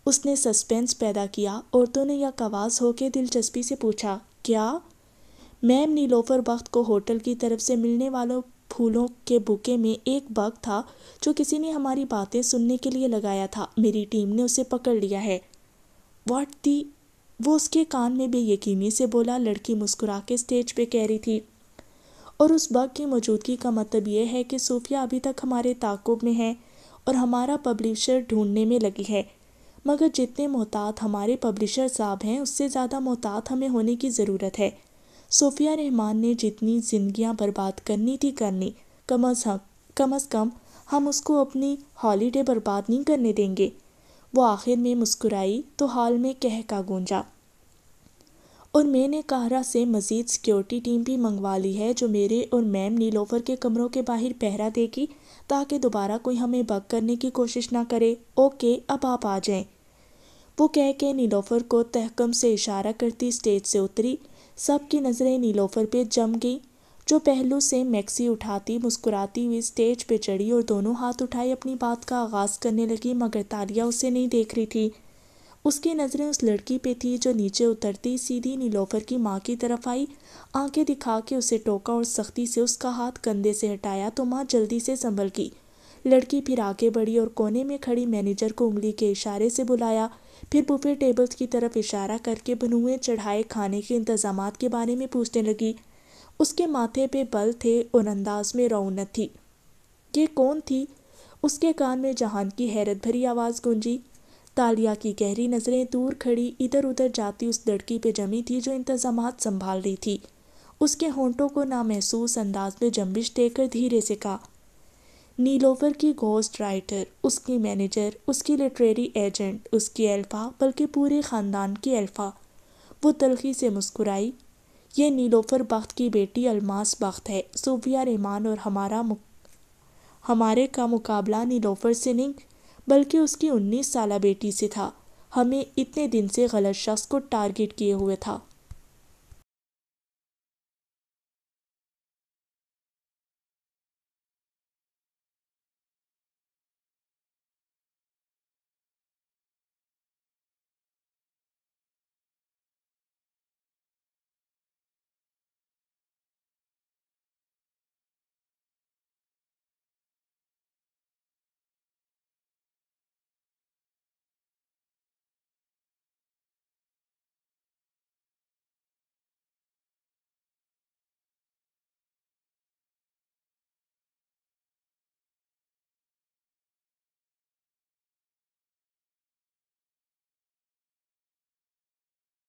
उसने सस्पेंस पैदा किया औरतों ने यह कवास होकर दिलचस्पी से पूछा क्या मैम नीलोफर वक्त को होटल की तरफ से मिलने वालों फूलों के बुके में एक बग था जो किसी ने हमारी बातें सुनने के लिए लगाया था मेरी टीम ने उसे पकड़ लिया है वॉट दी वो उसके कान में बेयकीनी से बोला लड़की मुस्कुरा के स्टेज पे कह रही थी और उस बग की मौजूदगी का मतलब यह है कि सूफिया अभी तक हमारे ताकुब में है और हमारा पब्लिशर ढूंढने में लगी है मगर जितने मोहतात हमारे पब्लिशर साहब हैं उससे ज़्यादा मोहतात हमें होने की ज़रूरत है सोफिया रहमान ने जितनी जिंदगियां बर्बाद करनी थी करनी कम अज हम कम अज़ कम हम उसको अपनी हॉलीडे बर्बाद नहीं करने देंगे वो आखिर में मुस्कुराई तो हाल में कह का गूंजा और मैंने कहरा से मज़ीद सिक्योरिटी टीम भी मंगवा ली है जो मेरे और मैम नीलोफर के कमरों के बाहर पहरा देगी ताकि दोबारा कोई हमें बग करने की कोशिश ना करे ओके अब आप आ जाएं वो कह के नीलोफर को तहकम से इशारा करती स्टेज से उतरी सब की नज़रें नीलोफर पे जम गई जो पहलू से मैक्सी उठाती मुस्कुराती हुई स्टेज पे चढ़ी और दोनों हाथ उठाए अपनी बात का आगाज़ करने लगी मगर तालिया उसे नहीं देख रही थी उसकी नज़रें उस लड़की पे थी जो नीचे उतरती सीधी नीलोफर की माँ की तरफ आई आंखें दिखा के उसे टोका और सख्ती से उसका हाथ कंधे से हटाया तो माँ जल्दी से संभल गई लड़की फिर आगे बढ़ी और कोने में खड़ी मैनेजर को उंगली के इशारे से बुलाया फिर बुफे टेबल्स की तरफ इशारा करके भनुए चढ़ाए खाने के इंतजाम के बारे में पूछने लगी उसके माथे पे बल थे और अंदाज में रौनत थी ये कौन थी उसके कान में जहान की हैरत भरी आवाज़ गूंजी तालिया की गहरी नज़रें दूर खड़ी इधर उधर जाती उस लड़की पे जमी थी जो इंतजाम संभाल रही थी उसके होंठों को नामहसूस अंदाज में जम्बिश देकर धीरे से कहा नीलोवर की गोस्ट राइटर उसकी मैनेजर उसकी लिटरेरी एजेंट उसकी अल्फ़ा बल्कि पूरे ख़ानदान की अल्फ़ा वो तलखी से मुस्कुराई ये नीलोफर बख्त की बेटी अलमास बख्त है सूफिया रहमान और हमारा हमारे का मुकाबला नीलोफर से नहीं बल्कि उसकी उन्नीस साल बेटी से था हमें इतने दिन से गलत शख्स को टारगेट किए हुए था